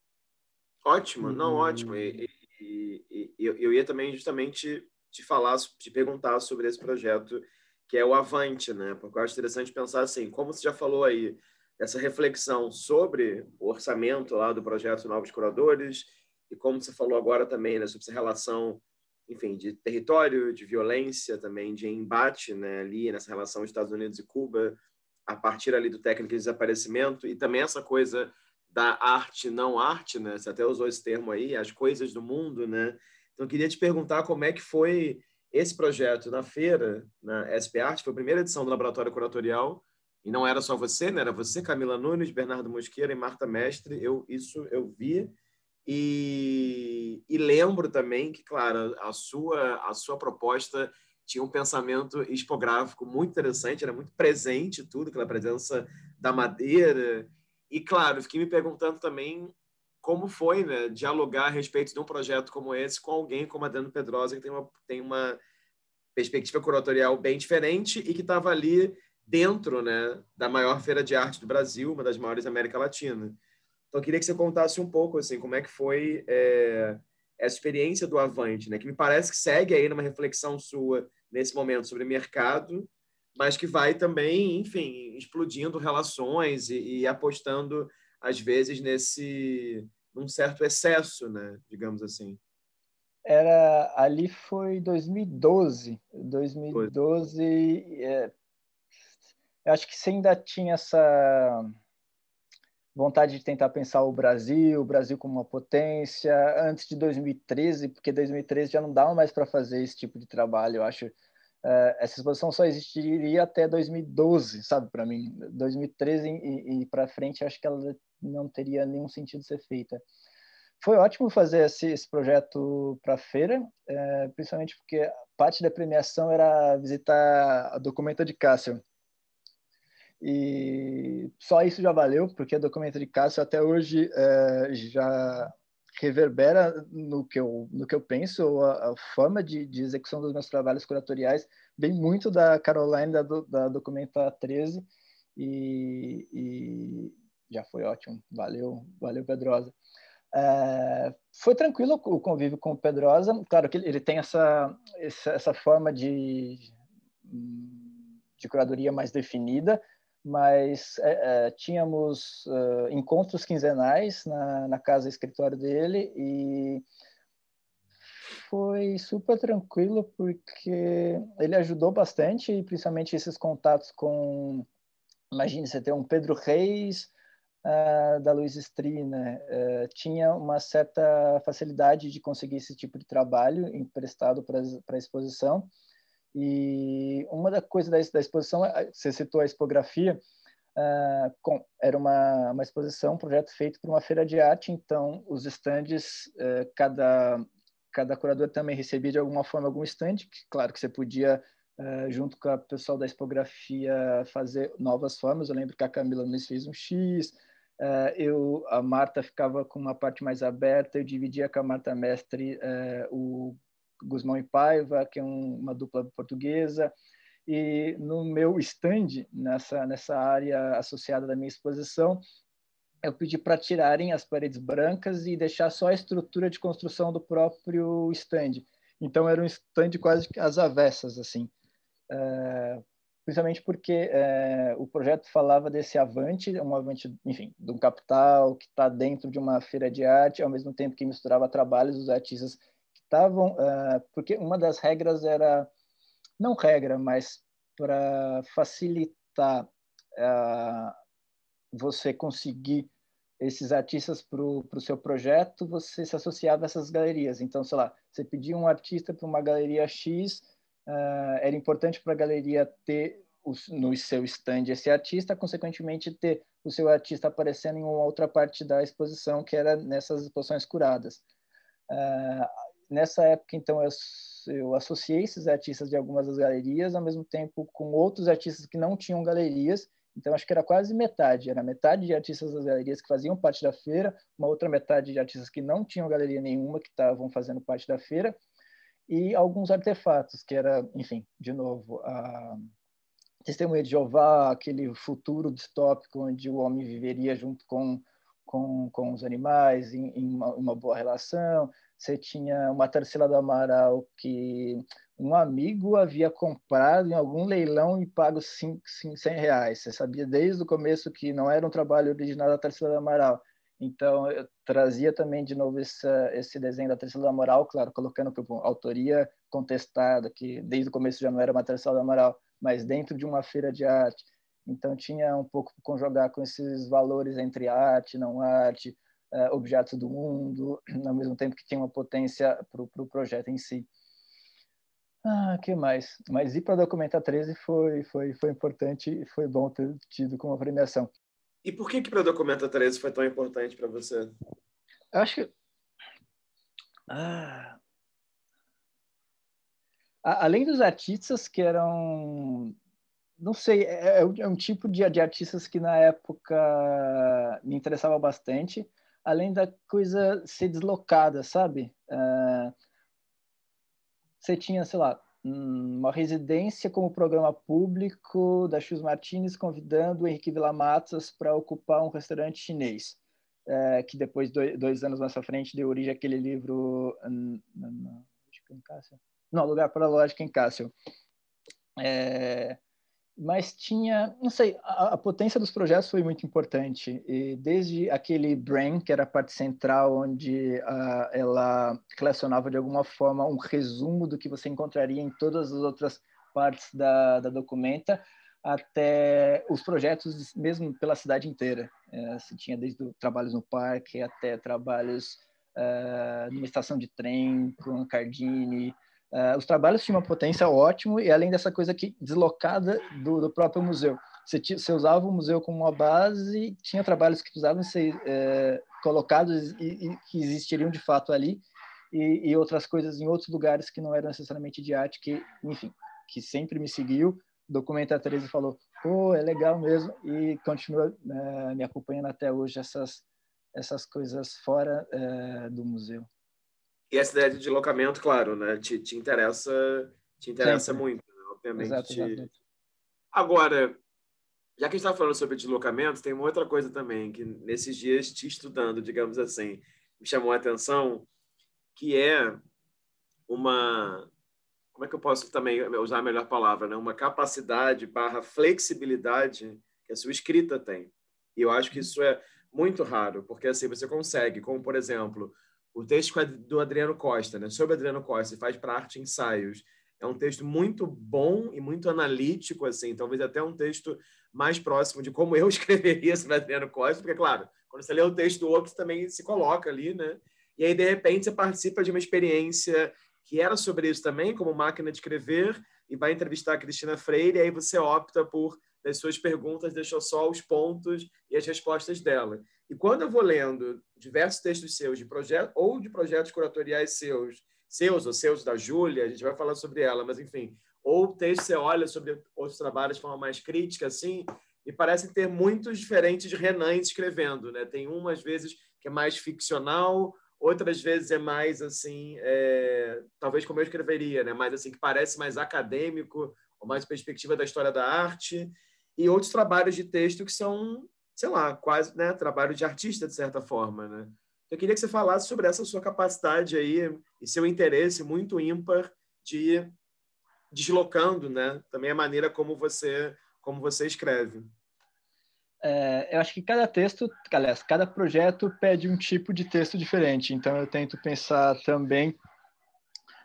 Ótimo, não, hum. ótimo. E, e, e, eu, eu ia também justamente te falar, te perguntar sobre esse projeto que é o Avante, né? Porque eu acho interessante pensar assim, como você já falou aí, essa reflexão sobre o orçamento lá do projeto Novos Curadores e como você falou agora também, né, sobre essa relação, enfim, de território, de violência também, de embate, né, ali nessa relação Estados Unidos e Cuba, a partir ali do técnico de desaparecimento e também essa coisa da arte não arte, né? Você até usou esse termo aí, as coisas do mundo, né? Então eu queria te perguntar como é que foi esse projeto na feira, na SP Arte, foi a primeira edição do laboratório curatorial e não era só você, né? Era você, Camila Nunes, Bernardo Mosqueira e Marta Mestre. Eu, isso eu vi. E, e lembro também que, claro, a sua, a sua proposta tinha um pensamento expográfico muito interessante, era muito presente tudo, aquela presença da madeira. E, claro, fiquei me perguntando também como foi né, dialogar a respeito de um projeto como esse com alguém como Adriano Pedrosa, que tem uma, tem uma perspectiva curatorial bem diferente e que estava ali dentro né, da maior feira de arte do Brasil, uma das maiores da América Latina. Então, eu queria que você contasse um pouco assim, como é que foi é, essa experiência do Avante, né, que me parece que segue aí numa reflexão sua nesse momento sobre mercado, mas que vai também, enfim, explodindo relações e, e apostando, às vezes, nesse num certo excesso, né, digamos assim era ali foi 2012 2012 é, eu acho que você ainda tinha essa vontade de tentar pensar o Brasil, o Brasil como uma potência, antes de 2013, porque 2013 já não dava mais para fazer esse tipo de trabalho, eu acho. Uh, essa exposição só existiria até 2012, sabe, para mim. 2013 e, e para frente, acho que ela não teria nenhum sentido ser feita. Foi ótimo fazer esse, esse projeto para a feira, é, principalmente porque parte da premiação era visitar a documenta de Cássio e só isso já valeu, porque o documento de Cássio até hoje é, já reverbera no que eu, no que eu penso, a, a forma de, de, execução dos meus trabalhos curatoriais vem muito da Caroline, da, da Documenta 13, e, e já foi ótimo. Valeu, valeu, Pedrosa. É, foi tranquilo o convívio com o Pedrosa. Claro que ele tem essa, essa, essa forma de, de curadoria mais definida, mas é, é, tínhamos uh, encontros quinzenais na, na casa escritório dele e foi super tranquilo porque ele ajudou bastante, principalmente esses contatos com, imagine você ter um Pedro Reis uh, da Luiz Estrina, né? uh, tinha uma certa facilidade de conseguir esse tipo de trabalho emprestado para a exposição e uma da coisa da, da exposição, eh, você citou a expografia, Uh, com, era uma, uma, exposição, um projeto feito por uma feira de arte, então os estandes, uh, cada, cada curador também recebia de alguma forma algum estande, claro que você podia, uh, junto com o pessoal da expografia, fazer novas formas, eu lembro que a Camila nos fez um X, eu, a Marta ficava com uma parte mais aberta, eu dividia com a Marta Mestre o Guzmão e Paiva, que é um, uma dupla portuguesa. E no meu stand, nessa, nessa área associada da minha exposição, eu pedi para tirarem as paredes brancas e deixar só a estrutura de construção do próprio stand. Então era um stand quase às avessas, assim. É, principalmente porque é, o projeto falava desse avante, um avante, enfim, de um capital que está dentro de uma feira de arte, ao mesmo tempo que misturava trabalhos dos artistas estavam uh, porque uma das regras era não regra mas para facilitar uh, você conseguir esses artistas para o pro seu projeto você se associava a essas galerias então sei lá você pedia um artista para uma galeria X uh, era importante para a galeria ter os, no seu stand esse artista consequentemente ter o seu artista aparecendo em uma outra parte da exposição que era nessas exposições curadas nessa época, então, eu, associei esses artistas de algumas das galerias, ao mesmo tempo com outros artistas que não tinham galerias, então, acho que era quase metade. Era metade de artistas das galerias que faziam parte da feira, uma outra metade de artistas que não tinham galeria nenhuma, que estavam fazendo parte da feira, e alguns artefatos, que era, enfim, de novo, a Testemunha de Jeová, aquele futuro distópico onde o homem viveria junto com, com, com os animais, em, em uma, uma boa relação, você tinha uma Tarsila do Amaral que um amigo havia comprado em algum leilão e pago 100 reais. Você sabia desde o começo que não era um trabalho original da Tarsila do Amaral. Então, eu trazia também de novo esse desenho da Tarsila do Amaral, claro, colocando que autoria contestada, que desde o começo já não era uma Tarsila do Amaral, mas dentro de uma feira de arte. Então, tinha um pouco conjugar com esses valores entre arte, não arte, é, objetos do mundo, ao mesmo tempo que tinha uma potência para o pro projeto em si. Ah, que mais? Mas ir para Documentar 13 foi, foi, foi importante e foi bom ter tido como premiação. E por que que para Documenta 13 foi tão importante para você? Eu acho que... Ah... Além dos artistas que eram... Não sei, é, é, um, é um tipo de, de artistas que na época me interessava bastante além da coisa ser deslocada, sabe? É, você tinha, sei lá, hum, uma residência como programa público da Chus Martínez convidando o Henrique Villamatas para ocupar um restaurante chinês, é, que depois, dois, dois, anos mais à frente, deu origem àquele livro... Hum, não, Não, é Lugar para a Lógica em Cássio. É, mas tinha, não sei, a, a, potência dos projetos foi muito importante. E desde aquele brain, que era a parte central, onde uh, ela relacionava de alguma forma um resumo do que você encontraria em todas as outras partes da, da documenta, até os projetos mesmo pela cidade inteira. É, se tinha desde o, trabalhos no parque até trabalhos uh, numa estação de trem, com a Cardini, Uh, os trabalhos tinham uma potência ótimo e além dessa coisa aqui deslocada do, do próprio museu. Você, você, usava o museu como uma base, tinha trabalhos que precisavam ser é, colocados e, e, que existiriam de fato ali e, e, outras coisas em outros lugares que não eram necessariamente de arte, que enfim, que sempre me seguiu. Documenta 13 falou, pô, é legal mesmo e continua é, me acompanhando até hoje essas essas coisas fora é, do museu. E essa ideia de deslocamento, claro, né? Te, te interessa, te interessa muito, né? obviamente. Exato, Agora, já que a gente está falando sobre deslocamento, tem uma outra coisa também que nesses dias te estudando, digamos assim, me chamou a atenção, que é uma como é que eu posso também usar a melhor palavra, né? Uma capacidade barra flexibilidade que a sua escrita tem. E eu acho que isso é muito raro, porque assim você consegue, como por exemplo, o texto é do Adriano Costa, né? sobre Adriano Costa, faz para arte ensaios. É um texto muito bom e muito analítico, assim, talvez até um texto mais próximo de como eu escreveria sobre Adriano Costa, porque, claro, quando você lê o texto do outro, também se coloca ali, né? E aí, de repente, você participa de uma experiência que era sobre isso também, como máquina de escrever, e vai entrevistar a Cristina Freire, e aí você opta por das suas perguntas deixou só os pontos e as respostas dela. E quando eu vou lendo diversos textos seus de projeto ou de projetos curatoriais seus, seus ou seus da Júlia, a gente vai falar sobre ela, mas enfim, ou textos você olha sobre outros trabalhos de forma mais crítica assim, e parece ter muitos diferentes Renan escrevendo, né? Tem um às vezes que é mais ficcional, outras vezes é mais assim, é... talvez como eu escreveria, né? Mais assim que parece mais acadêmico, ou mais perspectiva da história da arte e outros trabalhos de texto que são, sei lá, quase né, trabalho de artista, de certa forma. Né? Eu queria que você falasse sobre essa sua capacidade aí e seu interesse muito ímpar de ir deslocando né, também a maneira como você, como você escreve. É, eu acho que cada texto, aliás, cada projeto pede um tipo de texto diferente. Então eu tento pensar também.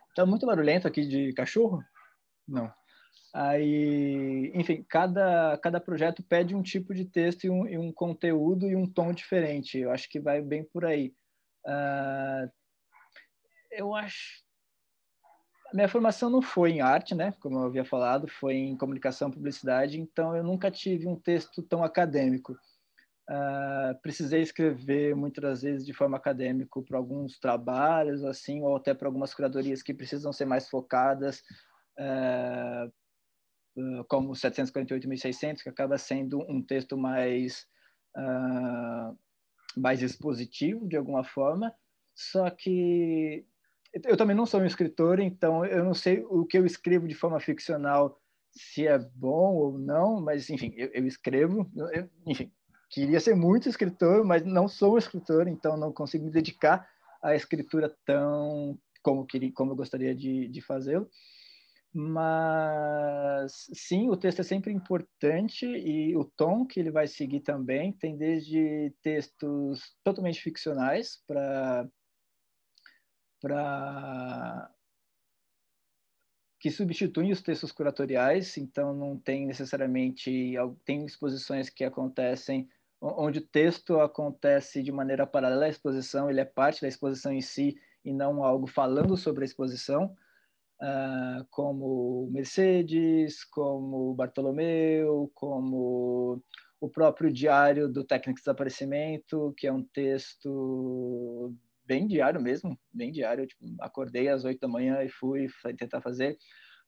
Está muito barulhento aqui de cachorro? Não. Aí, enfim, cada, cada projeto pede um tipo de texto e um, e um conteúdo e um tom diferente. Eu acho que vai bem por aí. Uh, eu acho. A minha formação não foi em arte, né? Como eu havia falado, foi em comunicação e publicidade, então eu nunca tive um texto tão acadêmico. Uh, precisei escrever muitas vezes de forma acadêmica para alguns trabalhos, assim, ou até para algumas curadorias que precisam ser mais focadas uh, ah, como 748.600, que acaba sendo um texto mais, uh, mais expositivo, de alguma forma. Só que eu também não sou um escritor, então eu não sei o que eu escrevo de forma ficcional, se é bom ou não, mas, enfim, eu, eu escrevo. Eu, enfim, queria ser muito escritor, mas não sou escritor, então não consigo me dedicar à escritura tão como, queria, como eu gostaria de, de fazê-lo mas sim, o texto é sempre importante e o tom que ele vai seguir também tem desde textos totalmente ficcionais para para que substituem os textos curatoriais, então não tem necessariamente tem exposições que acontecem onde o texto acontece de maneira paralela à exposição, ele é parte da exposição em si e não algo falando sobre a exposição uh, como Mercedes, como Bartolomeu, como o próprio Diário do Técnico Desaparecimento, que é um texto bem diário mesmo, bem diário. Tipo, acordei às oito da manhã e fui tentar fazer,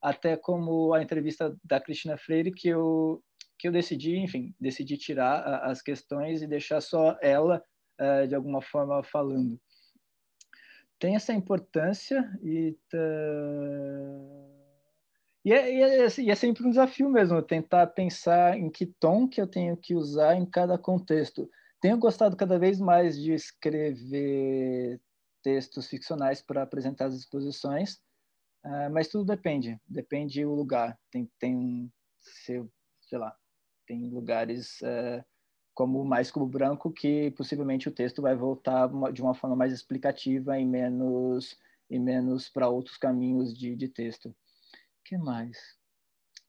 até como a entrevista da Cristina Freire, que eu, que eu decidi, enfim, decidi tirar a, as questões e deixar só ela, uh, de alguma forma, falando tem essa importância e tá... e, é, e, é, e é, assim, é sempre um desafio mesmo tentar pensar em que tom que eu tenho que usar em cada contexto. Tenho gostado cada vez mais de escrever textos ficcionais para apresentar as exposições, uh, mas tudo depende, depende o lugar. Tem, tem sei lá, tem lugares uh, como mais cubo branco, que possivelmente o texto vai voltar uma, de uma forma mais explicativa e menos e menos para outros caminhos de, de texto. que mais?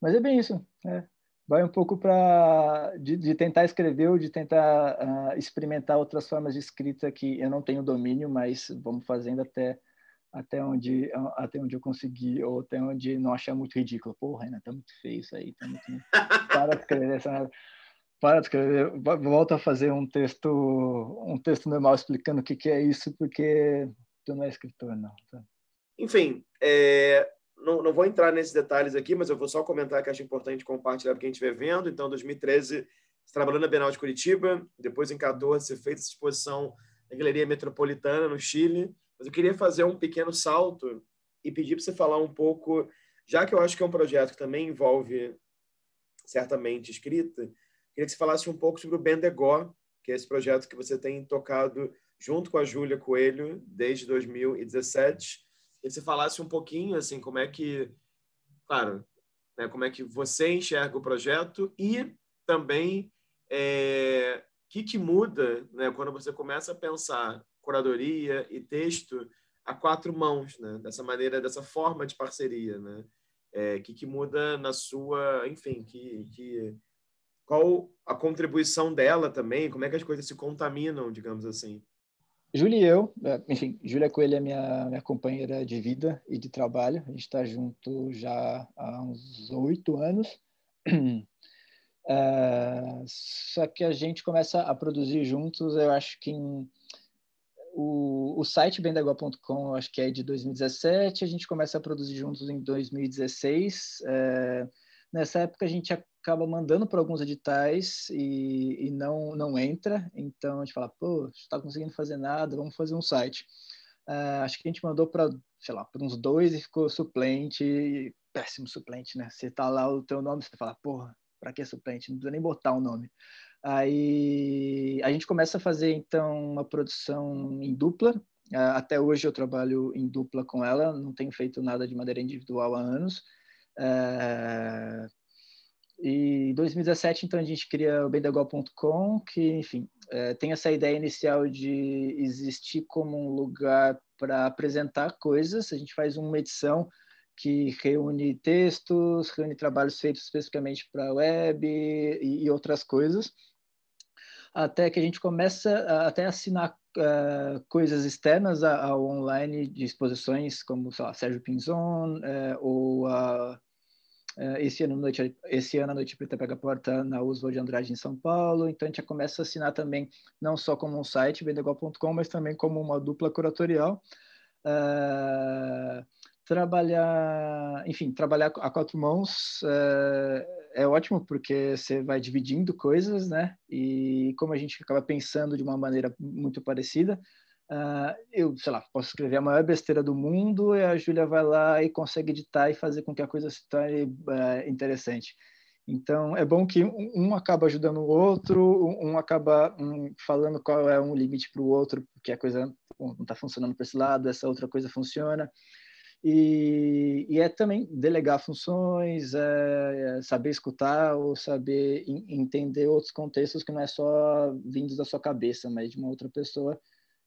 Mas é bem isso. Né? Vai um pouco para de, de, tentar escrever ou de tentar uh, experimentar outras formas de escrita que eu não tenho domínio, mas vamos fazendo até até onde até onde eu consegui ou até onde não achar muito ridículo. porra Renan, tá muito feio isso aí, tá muito... para escrever essa para de escrever, volta a fazer um texto, um texto normal explicando o que, que é isso, porque tu não é escritor, não. Tá? Enfim, é, não, não vou entrar nesses detalhes aqui, mas eu vou só comentar que acho importante compartilhar para quem estiver vendo. Então, em 2013, tá trabalhando na Bienal de Curitiba, depois em 14 você fez essa exposição na Galeria Metropolitana, no Chile. Mas eu queria fazer um pequeno salto e pedir para você falar um pouco, já que eu acho que é um projeto que também envolve certamente escrita, Queria que você falasse um pouco sobre o Bendegó, que é esse projeto que você tem tocado junto com a Júlia Coelho desde 2017. Queria que você falasse um pouquinho, assim, como é que, claro, né, como é que você enxerga o projeto e também é, que que muda, né, quando você começa a pensar curadoria e texto a quatro mãos, né, dessa maneira, dessa forma de parceria, né, é, que que muda na sua, enfim, que, que qual a contribuição dela também, como é que as coisas se contaminam, digamos assim. Júlia e eu, é, enfim, Júlia Coelho é minha, minha companheira de vida e de trabalho, a gente está junto já há uns oito anos. Uh, só que a gente começa a produzir juntos, eu acho que em, o, o site bendagua.com, acho que é de 2017, a gente começa a produzir juntos em 2016. Uh, é, nessa época a gente acaba mandando para alguns editais e, e, não, não entra. Então a gente fala, pô, não está conseguindo fazer nada, vamos fazer um site. Uh, acho que a gente mandou para, sei lá, para uns dois e ficou suplente, e, péssimo suplente, né? Você tá lá o teu nome, você fala, porra, para que suplente? Não precisa nem botar o um nome. Aí a gente começa a fazer então uma produção em dupla. Uh, até hoje eu trabalho em dupla com ela, não tenho feito nada de maneira individual há anos. Uh, e em 2017, então, a gente cria o bendegol.com, que, enfim, é, tem essa ideia inicial de existir como um lugar para apresentar coisas. A gente faz uma edição que reúne textos, reúne trabalhos feitos especificamente para a web e, e, outras coisas, até que a gente começa a, até assinar uh, coisas externas ao online de exposições como, sei lá, Sérgio Pinzon uh, ou a uh, ah, esse ano, noite, esse ano a Noite Preta pega a porta na USVA de Andrade em São Paulo, então a gente já começa a assinar também, não só como um site, vendegual.com, mas também como uma dupla curatorial. Uh, trabalhar, enfim, trabalhar a quatro mãos uh, é ótimo porque você vai dividindo coisas, né? E como a gente acaba pensando de uma maneira muito parecida, Uh, eu, sei lá, posso escrever a maior besteira do mundo e a Júlia vai lá e consegue editar e fazer com que a coisa se torne uh, interessante. Então, é bom que um acaba ajudando o outro, um acaba um, falando qual é um limite para o outro, porque a coisa não está funcionando para esse lado, essa outra coisa funciona. E, e é também delegar funções, é, é saber escutar ou saber entender outros contextos que não é só vindos da sua cabeça, mas de uma outra pessoa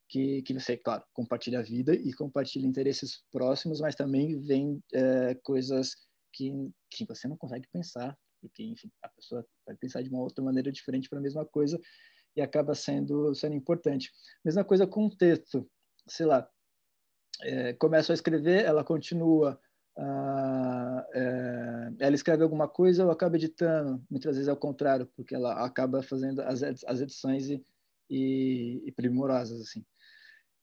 que, que você, claro, compartilha a vida e compartilha interesses próximos, mas também vem é, coisas que, que você não consegue pensar, porque, enfim, a pessoa vai pensar de uma outra maneira diferente para a mesma coisa e acaba sendo, sendo importante. Mesma coisa com o texto, sei lá, é, começa a escrever, ela continua, ah, é, ela escreve alguma coisa, ou acaba editando, muitas vezes é o contrário, porque ela acaba fazendo as, as edições e, e, e primorosas, assim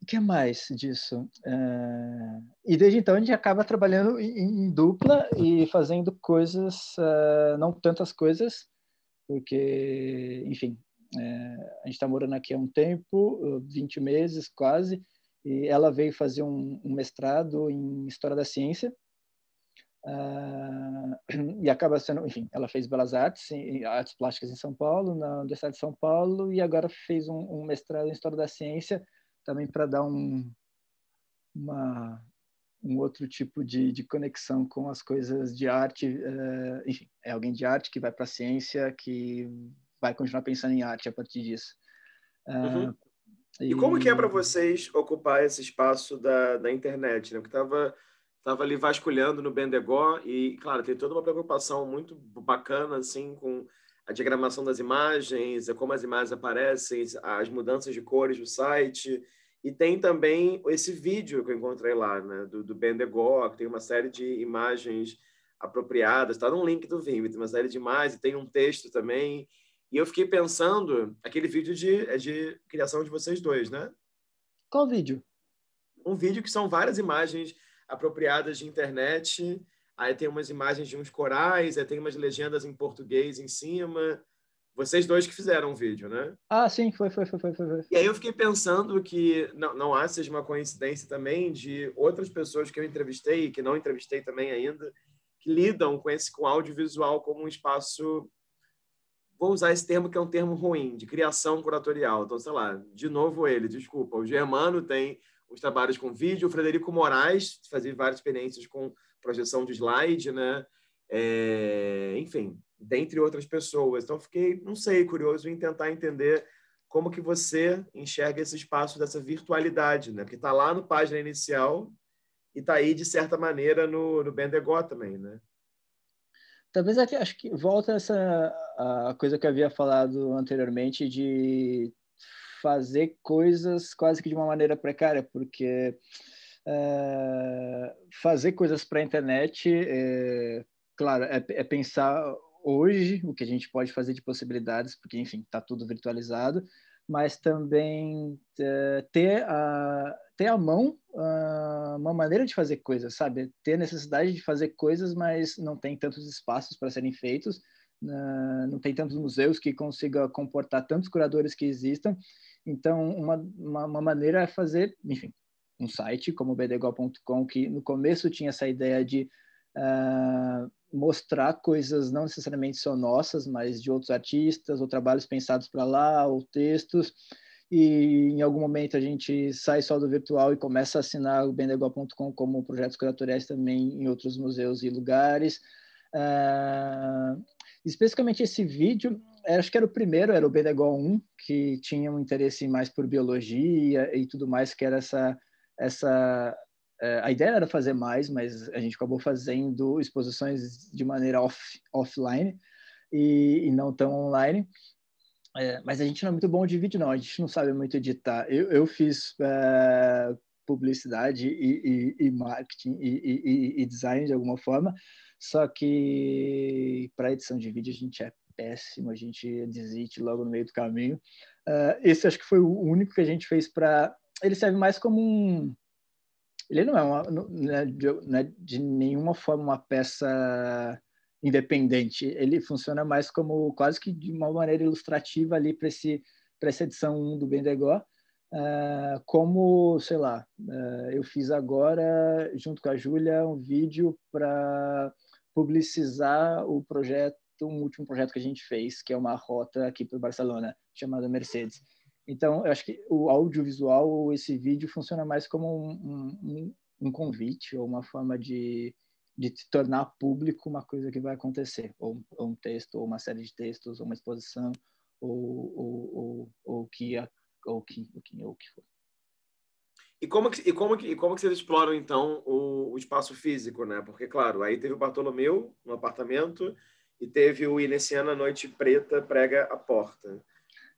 o que mais disso? Uh, e desde então a gente acaba trabalhando em, em dupla e fazendo coisas, uh, não tantas coisas, porque, enfim, uh, a gente está morando aqui há um tempo 20 meses quase e ela veio fazer um, um mestrado em História da Ciência. e acaba sendo, enfim, ela fez Belas Artes, em, Artes Plásticas em São Paulo, na Universidade de São Paulo, e agora fez um, um mestrado em História da Ciência também para dar um, uma, um outro tipo de, de conexão com as coisas de arte. É, enfim, é alguém de arte que vai para a ciência, que vai continuar pensando em arte a partir disso. Ah, uhum. e... e... como que é para vocês ocupar esse espaço da, da internet? Né? Porque estava tava ali vasculhando no Bendegó e, claro, tem toda uma preocupação muito bacana assim com a diagramação das imagens, é como as imagens aparecem, as mudanças de cores do site. E tem também esse vídeo que eu encontrei lá, né, do, do Ben que tem uma série de imagens apropriadas, está no link do Vimeo, tem uma série de imagens, tem um texto também. E eu fiquei pensando, aquele vídeo de, é de criação de vocês dois, né? Qual vídeo? Um vídeo que são várias imagens apropriadas de internet aí tem umas imagens de uns corais, aí tem umas legendas em português em cima. Vocês dois que fizeram o vídeo, né? Ah, sim, foi, foi, foi, foi, foi. E aí eu fiquei pensando que não, não há seja uma coincidência também de outras pessoas que eu entrevistei, que não entrevistei também ainda, que lidam com esse com audiovisual como um espaço vou usar esse termo que é um termo ruim, de criação curatorial. Então, sei lá, de novo ele, desculpa. O Germano tem os trabalhos com vídeo, o Frederico Moraes fazia várias experiências com projeção de slide, né? É, enfim, dentre outras pessoas. Então, fiquei, não sei, curioso em tentar entender como que você enxerga esse espaço dessa virtualidade, né? Porque está lá no página inicial e está aí, de certa maneira, no, no Bendegó também, né? Talvez aqui, acho que volta essa a coisa que eu havia falado anteriormente de fazer coisas quase que de uma maneira precária, porque eh, fazer coisas para a internet, é, claro, é, é, pensar hoje o que a gente pode fazer de possibilidades, porque, enfim, está tudo virtualizado, mas também eh, ter, a, ter à mão a, ah, uma maneira de fazer coisas, sabe? Ter necessidade de fazer coisas, mas não tem tantos espaços para serem feitos, não tem tantos museus que consigam comportar tantos curadores que existam. Então, uma, uma, uma maneira é fazer, enfim, um site como bdgol.com, que no começo tinha essa ideia de uh, mostrar coisas não necessariamente só nossas, mas de outros artistas, ou trabalhos pensados para lá, ou textos. E em algum momento a gente sai só do virtual e começa a assinar o bendegol.com como projetos curatoriais também em outros museus e lugares. Uh, especificamente esse vídeo, é, acho que era o primeiro, era o bdgo 1, que tinha um interesse mais por biologia e tudo mais, que era essa essa é, a ideia era fazer mais, mas a gente acabou fazendo exposições de maneira off, offline e, e não tão online. É, mas a gente não é muito bom de vídeo, não. A gente não sabe muito editar. Eu, eu fiz é, publicidade e, e, e marketing e, design de alguma forma, só que para edição de vídeo a gente é péssimo, a gente desiste logo no meio do caminho. É, esse acho que foi o único que a gente fez para ele serve mais como um. Ele não é, uma, não é de, não é de nenhuma forma uma peça independente. Ele funciona mais como quase que de uma maneira ilustrativa ali para esse para essa edição 1 do Bendegó. Uh, como, sei lá, uh, eu fiz agora, junto com a Júlia, um vídeo para publicizar o projeto, um último projeto que a gente fez, que é uma rota aqui para Barcelona, chamada Mercedes. Então, eu acho que o audiovisual esse vídeo funciona mais como um, um, um convite ou uma forma de, de tornar público uma coisa que vai acontecer, ou, ou, um texto, ou uma série de textos, ou uma exposição, ou, ou, ou, ou que, ou que, ou que, ou que for. E como que, e como que, e como que vocês exploram, então, o, o, espaço físico, né? Porque, claro, aí teve o Bartolomeu no apartamento e teve o Inessiana Noite Preta prega a porta.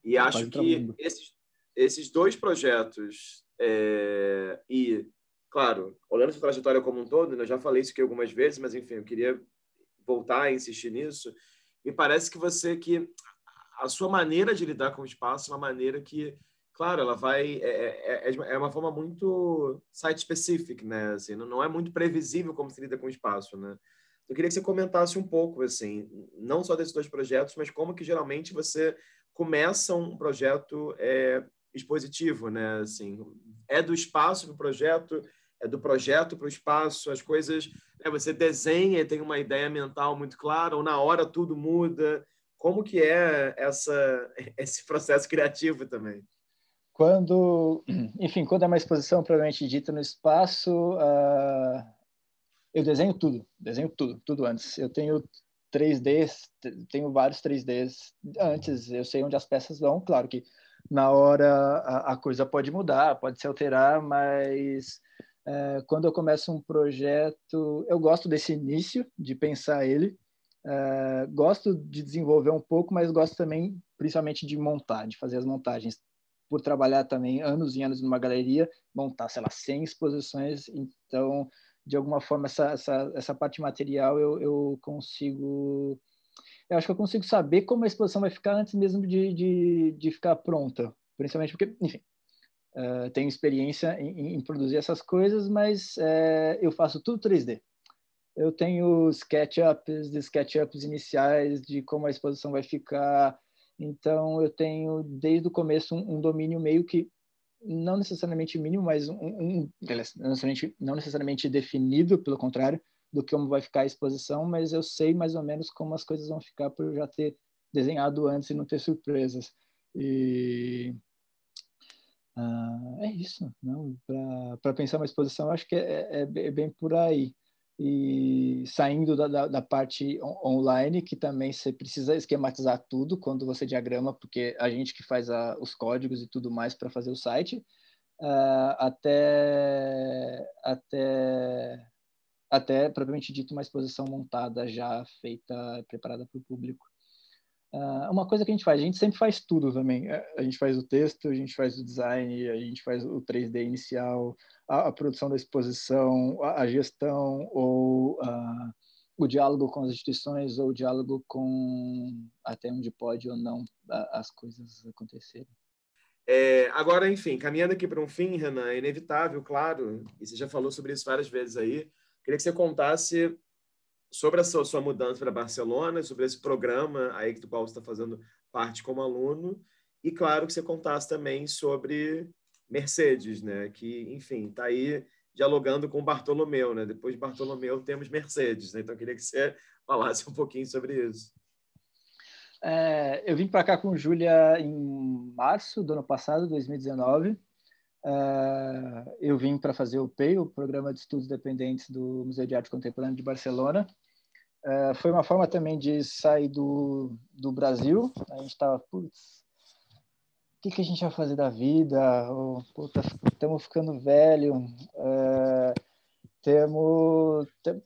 E acho que esses, esses dois projetos é, e, claro, olhando essa trajetória como um todo, né, eu já falei isso aqui algumas vezes, mas enfim, eu queria voltar a insistir nisso. Me parece que você que a sua maneira de lidar com o espaço é uma maneira que, claro, ela vai é, é, é, é uma forma muito site specific, né? Assim, não, não é muito previsível como se lida com o espaço, né? Eu queria que você comentasse um pouco, assim, não só desses dois projetos, mas como que geralmente você começam um projeto é, expositivo, né? Assim, é do espaço para o projeto, é do projeto para o espaço, as coisas. Né? Você desenha e tem uma ideia mental muito clara, ou na hora tudo muda. Como que é essa, esse processo criativo também? Quando, enfim, quando é uma exposição provavelmente dita no espaço, uh, eu desenho tudo, desenho tudo, tudo antes. Eu tenho 3Ds, tenho vários 3Ds antes, eu sei onde as peças vão, claro que na hora a, a coisa pode mudar, pode se alterar, mas é, quando eu começo um projeto, eu gosto desse início, de pensar ele, é, gosto de desenvolver um pouco, mas gosto também, principalmente, de montar, de fazer as montagens. Por trabalhar também anos e anos numa galeria, montar, sei lá, 100 exposições, então de alguma forma, essa, essa, essa parte material eu, eu consigo. Eu acho que eu consigo saber como a exposição vai ficar antes mesmo de, de, de ficar pronta. Principalmente porque, enfim, uh, tenho experiência em, em, produzir essas coisas, mas uh, eu faço tudo 3D. Eu tenho SketchUps, de SketchUps iniciais, de como a exposição vai ficar. Então, eu tenho desde o começo um, um domínio meio que não necessariamente mínimo, mas um, um não, necessariamente, não necessariamente definido, pelo contrário, do que como vai ficar a exposição, mas eu sei mais ou menos como as coisas vão ficar por já ter desenhado antes e não ter surpresas. E ah, é isso, não? Para pensar uma exposição, acho que é, é, é bem por aí e saindo da, da, da parte on online, que também você precisa esquematizar tudo quando você diagrama, porque a gente que faz a, os códigos e tudo mais para fazer o site, uh, até, até, até propriamente dito uma exposição montada já feita, preparada para o público. Ah, uma coisa que a gente faz, a gente sempre faz tudo também. É, a gente faz o texto, a gente faz o design, a gente faz o 3D inicial, a, a produção da exposição, a, a gestão ou ah, o diálogo com as instituições ou o diálogo com até onde pode ou não as coisas acontecerem. É, agora, enfim, caminhando aqui para um fim, Renan, é inevitável, claro, e você já falou sobre isso várias vezes aí. Queria que você contasse sobre a sua, sua mudança para Barcelona, sobre esse programa aí que do qual você está fazendo parte como aluno, e claro que você contasse também sobre Mercedes, né? Que, enfim, está aí dialogando com Bartolomeu, né? Depois de Bartolomeu temos Mercedes, né? Então eu queria que você falasse um pouquinho sobre isso. É, eu vim para cá com Júlia em março do ano passado, 2019. Uh, é, eu vim para fazer o PEI, o Programa de Estudos Dependentes do Museu de Arte Contemporânea de Barcelona. É, foi uma forma também de sair do, do Brasil. A gente estava, putz, o que, que, a gente vai fazer da vida? estamos tá ficando velho. É, temos, tem,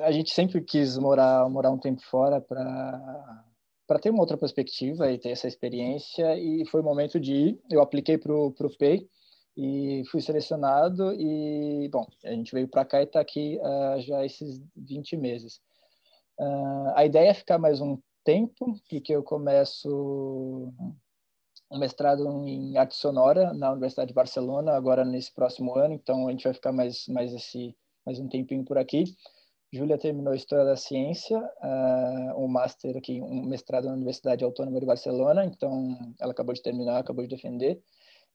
a gente sempre quis morar, morar um tempo fora para para ter uma outra perspectiva e ter essa experiência e foi o momento de ir. Eu apliquei para o PEI e fui selecionado e, bom, a gente veio para cá e está aqui uh, já esses 20 meses. Uh, a ideia é ficar mais um tempo, porque eu começo um mestrado em arte sonora na Universidade de Barcelona agora nesse próximo ano, então a gente vai ficar mais mais esse mais um tempinho por aqui. Júlia terminou História da Ciência, uh, um master aqui, um mestrado na Universidade Autônoma de Barcelona, então ela acabou de terminar, acabou de defender.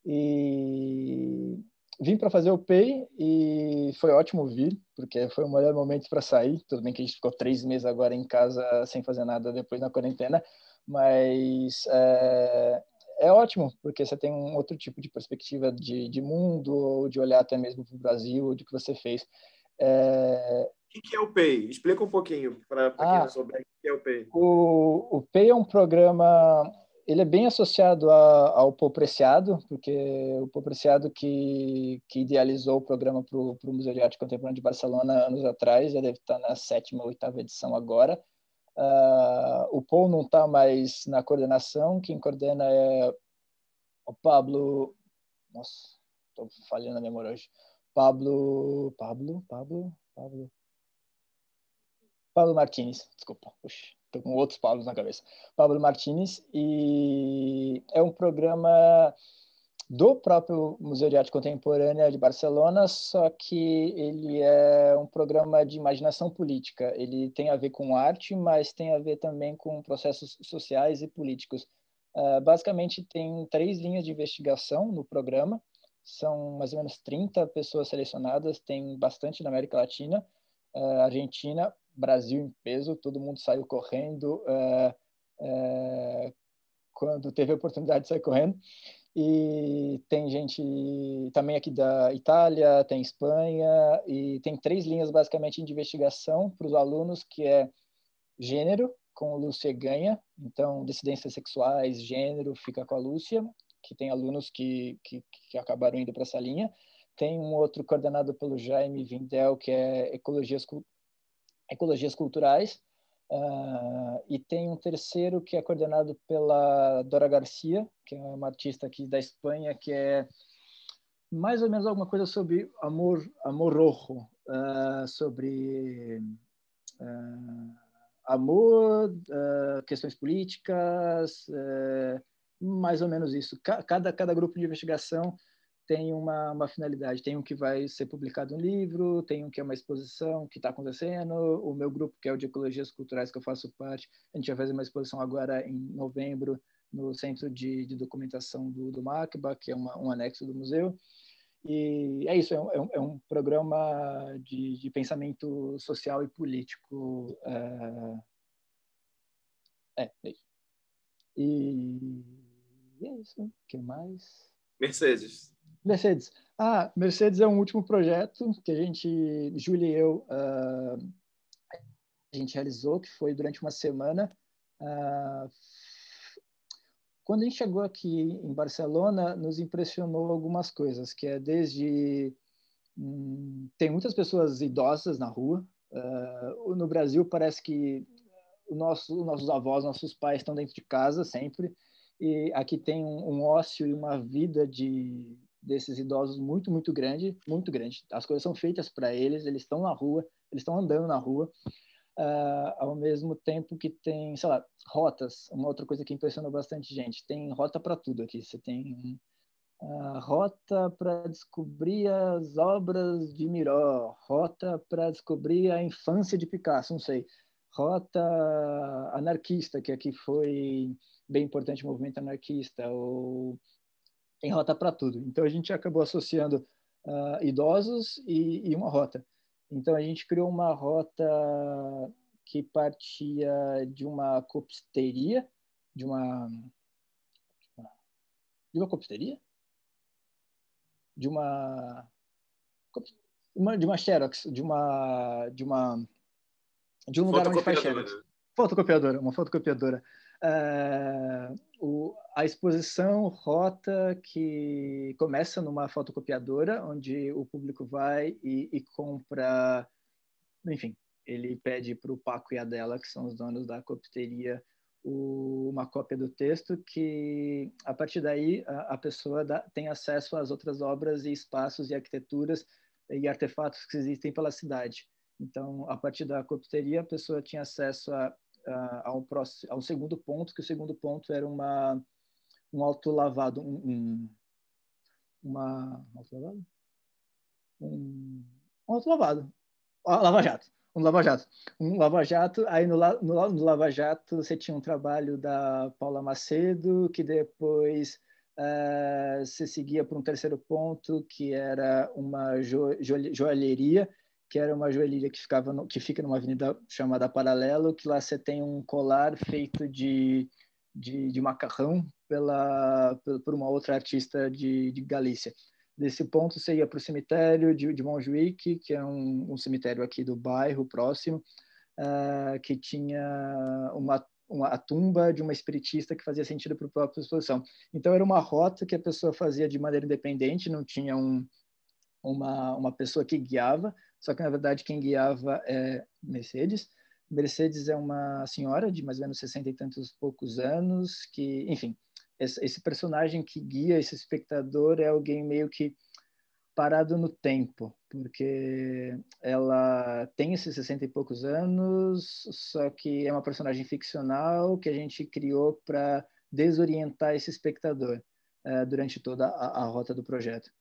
E vim para fazer o Pay e foi ótimo vir, porque foi o melhor momento para sair. Tudo bem que a gente ficou três meses agora em casa sem fazer nada depois na quarentena, mas é, é ótimo, porque você tem um outro tipo de perspectiva de, de mundo, ou de olhar até mesmo para o Brasil, ou de que você fez. É... O que é o PEI? Explica um pouquinho para ah, quem não souber o que é o PEI. O, o PEI é um programa ele é bem associado a, ao Popreciado, porque o Popreciado que, que idealizou o programa para o pro Museu de Arte Contemporânea de Barcelona anos atrás, já deve estar tá na sétima ou oitava edição agora. Uh, o Paul não está mais na coordenação, quem coordena é o Pablo. Nossa, estou falhando a memória hoje. Pablo. Pablo? Pablo? Pablo? Pablo Martins, desculpa. Puxa. Estou com outros Paulos na cabeça. Pablo Martinez, e é um programa do próprio Museu de Arte Contemporânea de Barcelona, só que ele é um programa de imaginação política. Ele tem a ver com arte, mas tem a ver também com processos sociais e políticos. Uh, basicamente, tem três linhas de investigação no programa, são mais ou menos 30 pessoas selecionadas, tem bastante na América Latina, uh, Argentina, Brasil em peso, todo mundo saiu correndo é, é, quando teve a oportunidade de sair correndo. E tem gente também aqui da Itália, tem Espanha, e tem três linhas basicamente de investigação para os alunos, que é gênero, com Lúcia Ganha, então dissidências sexuais, gênero, fica com a Lúcia, que tem alunos que, que, que acabaram indo para essa linha. Tem um outro coordenado pelo Jaime Vindel, que é Ecologias ecologias culturais, uh, e tem um terceiro que é coordenado pela Dora Garcia, que é uma artista aqui da Espanha, que é mais ou menos alguma coisa sobre amor, amor rojo, uh, sobre uh, amor, questões políticas, mais ou menos isso. cada, cada grupo de investigação tem uma, uma finalidade. Tem um que vai ser publicado um livro, tem um que é uma exposição que está acontecendo. O meu grupo, que é o de Ecologias Culturais, que eu faço parte, a gente vai fazer uma exposição agora em novembro no Centro de, de Documentação do, do MACBA, que é uma, um anexo do museu. E é isso, é um, é um é programa de, de, pensamento social e político. Eh, é, é isso. E, e é isso. O que mais? Mercedes. Mercedes. Ah, Mercedes é um último projeto que a gente, Júlia e eu, uh, a gente realizou, que foi durante uma semana. Uh, quando a gente chegou aqui em Barcelona, nos impressionou algumas coisas, que é desde hum, tem muitas pessoas idosas na rua. Uh, no Brasil parece que o nosso, nossos avós, nossos pais estão dentro de casa sempre, e aqui tem um, um ócio e uma vida de desses idosos muito, muito grande, muito grande. As coisas são feitas para eles, eles estão na rua, eles estão andando na rua, uh, ao mesmo tempo que tem, sei lá, rotas. Uma outra coisa que impressionou bastante gente, tem rota para tudo aqui. Você tem uh, rota para descobrir as obras de Miró, rota para descobrir a infância de Picasso, não sei. Rota anarquista, que aqui foi bem importante o movimento anarquista, ou tem rota para tudo. Então a gente acabou associando uh, idosos e, e, uma rota. Então a gente criou uma rota que partia de uma copisteria, de uma de uma copisteria, de uma de uma xerox, de uma de uma de um lugar onde faz xerox, fotocopiadora, uma fotocopiadora. Uh, o, a exposição rota que começa numa fotocopiadora, onde o público vai e, e compra, enfim, ele pede para o Paco e a Adela que são os donos da copteria, o, uma cópia do texto, que a partir daí a, a pessoa dá, tem acesso às outras obras e espaços e arquiteturas e artefatos que existem pela cidade. Então, a partir da copteria, a pessoa tinha acesso a ao a, um próximo, a um segundo ponto, que o segundo ponto era uma, um autolavado, um, um, uma, um autolavado? Um, um autolavado, ah, lava-jato, um lava-jato, um lava-jato, aí no, no, no lava-jato você tinha um trabalho da Paula Macedo, que depois uh, você seguia para um terceiro ponto, que era uma jo, jo, joalheria, que era uma joelheria que, ficava no, que fica numa avenida chamada Paralelo, que lá você tem um colar feito de, de, de macarrão pela, por uma outra artista de, de Galícia. Desse ponto, você ia para o cemitério de, de Montjuic, que é um, um cemitério aqui do bairro próximo, uh, que tinha uma uma, a tumba de uma espiritista que fazia sentido para a própria exposição. Então, era uma rota que a pessoa fazia de maneira independente, não tinha um, uma, uma pessoa que guiava, só que na verdade quem guiava é Mercedes. Mercedes é uma senhora de mais ou menos 60 e tantos poucos anos, que, enfim, esse personagem que guia esse espectador é alguém meio que parado no tempo, porque ela tem esses 60 e poucos anos, só que é uma personagem ficcional que a gente criou para desorientar esse espectador uh, durante toda a, a rota do projeto.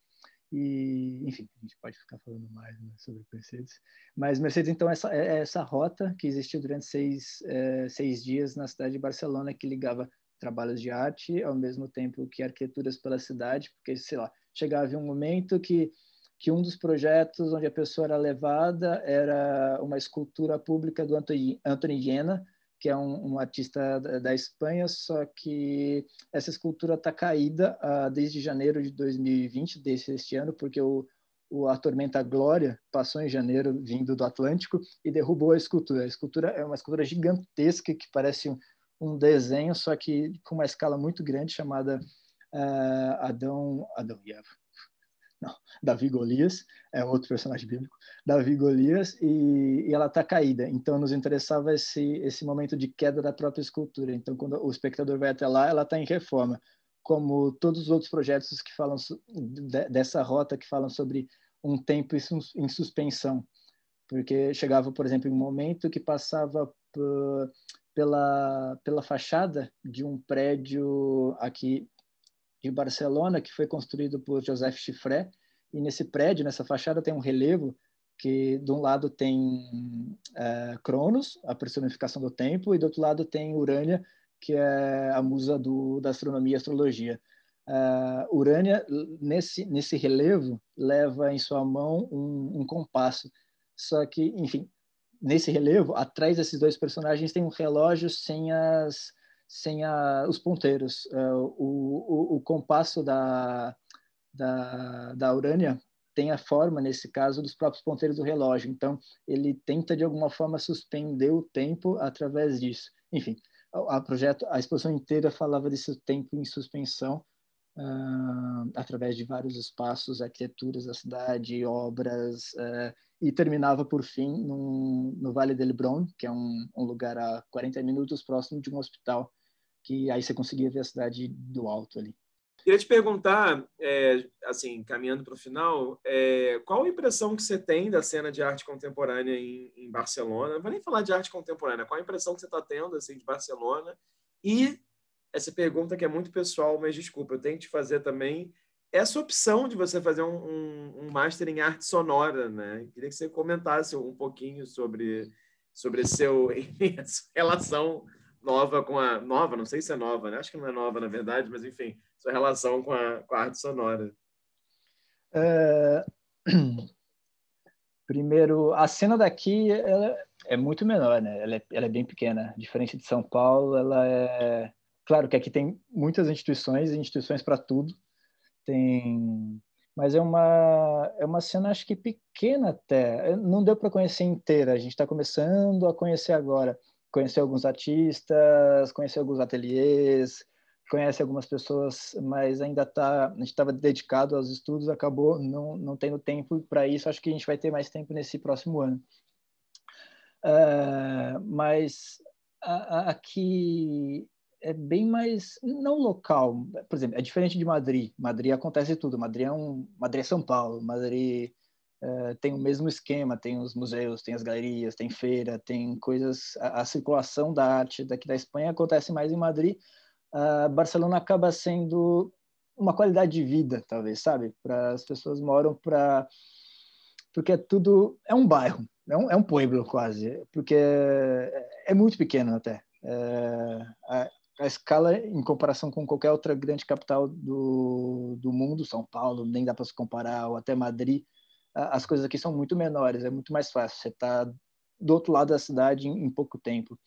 E, enfim, a gente pode ficar falando mais né, sobre Mercedes. Mas Mercedes, então, é essa, é essa rota que existiu durante seis, é, seis dias na cidade de Barcelona, que ligava trabalhos de arte ao mesmo tempo que arquiteturas pela cidade, porque, sei lá, chegava um momento que, que um dos projetos onde a pessoa era levada era uma escultura pública do Antoni, Antoni Viena, que é um, um artista da, da, Espanha, só que essa escultura está caída uh, desde janeiro de 2020, desde este ano, porque o, o, a tormenta Glória passou em janeiro, vindo do Atlântico, e derrubou a escultura. A escultura é uma escultura gigantesca que parece um, um desenho, só que com uma escala muito grande, chamada uh, Adão, Adão e Eva não, Davi Golias, é outro personagem bíblico, Davi Golias, e, e ela está caída. Então, nos interessava esse, esse momento de queda da própria escultura. Então, quando o espectador vai até lá, ela está em reforma. Como todos os outros projetos que falam de, dessa rota, que falam sobre um tempo em suspensão. Porque chegava, por exemplo, um momento que passava pela, pela fachada de um prédio aqui de Barcelona, que foi construído por Joseph Chifré. e nesse prédio, nessa fachada, tem um relevo que de um lado tem é, Cronos, a personificação do tempo, e do outro lado tem Urânia, que é a musa do, da astronomia e astrologia. Uh, Urânia, nesse, nesse relevo, leva em sua mão um, um compasso. Só que, enfim, nesse relevo, atrás desses dois personagens tem um relógio sem as sem a, os ponteiros. Uh, o, o, o, compasso da, da, da Urânia tem a forma, nesse caso, dos próprios ponteiros do relógio. Então, ele tenta, de alguma forma, suspender o tempo através disso. Enfim, a, a projeto, a exposição inteira falava desse tempo em suspensão, uh, através de vários espaços, arquiteturas da cidade, obras, uh, e terminava, por fim, num, no Vale del Bron, que é um, um lugar a 40 minutos próximo de um hospital, que aí você conseguia ver a cidade do alto ali. Queria te perguntar, é, assim, caminhando para o final, é, qual a impressão que você tem da cena de arte contemporânea em, em Barcelona? Não vou nem falar de arte contemporânea, qual a impressão que você está tendo assim, de Barcelona? E essa pergunta que é muito pessoal, mas desculpa, eu tenho que te fazer também essa opção de você fazer um, um, um master em arte sonora, né? Queria que você comentasse um pouquinho sobre, sobre seu, relação nova com a. Nova, não sei se é nova, né? Acho que não é nova, na verdade, mas enfim, sua relação com a, com a arte sonora. É... Primeiro, a cena daqui ela é muito menor, né? Ela é, ela é bem pequena. Diferente de São Paulo, ela é. Claro que aqui tem muitas instituições, instituições para tudo. Tem mas é uma é uma cena acho que pequena até não deu para conhecer inteira a gente está começando a conhecer agora conhecer alguns artistas, conhecer alguns ateliês, conhece algumas pessoas, mas ainda tá, a gente estava dedicado aos estudos, acabou não, não tendo tempo para isso. Acho que a gente vai ter mais tempo nesse próximo ano. Uh, mas a, a, aqui é bem mais não local, por exemplo, é diferente de Madrid. Madrid acontece tudo. Madrid é um, Madrid é São Paulo, Madrid eh, tem o mesmo esquema, tem os museus, tem as galerias, tem feira, tem coisas, a, a circulação da arte daqui da Espanha acontece mais em Madrid. Uh, Barcelona acaba sendo uma qualidade de vida, talvez, sabe? Para as pessoas moram para porque é tudo é um bairro, é um, é um pueblo quase, porque é, é muito pequeno até. É, a, a escala em comparação com qualquer outra grande capital do, do mundo, São Paulo, nem dá para se comparar, ou até Madrid, as coisas aqui são muito menores, é muito mais fácil. Você está do outro lado da cidade em, em, pouco tempo.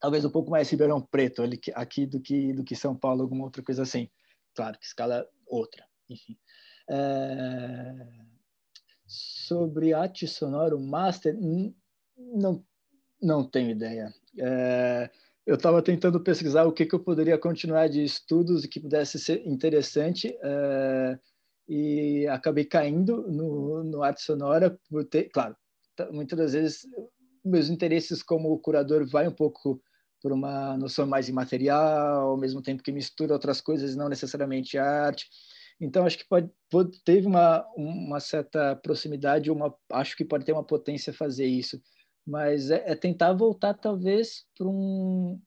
Talvez um pouco mais Ribeirão Preto ali, aqui do que, do que São Paulo, alguma outra coisa assim. Claro que escala outra, enfim. É... Sobre arte sonora, o Master, não, não tenho ideia. É... Eu estava tentando pesquisar o que, que eu poderia continuar de estudos e que pudesse ser interessante. É e acabei caindo no, no arte sonora por ter, claro, muitas das vezes meus interesses como curador vai um pouco por uma noção mais imaterial, ao mesmo tempo que mistura outras coisas, não necessariamente arte. Então acho que pode, pode teve uma, uma certa proximidade, uma acho que pode ter uma potência fazer isso, mas é, é tentar voltar talvez para um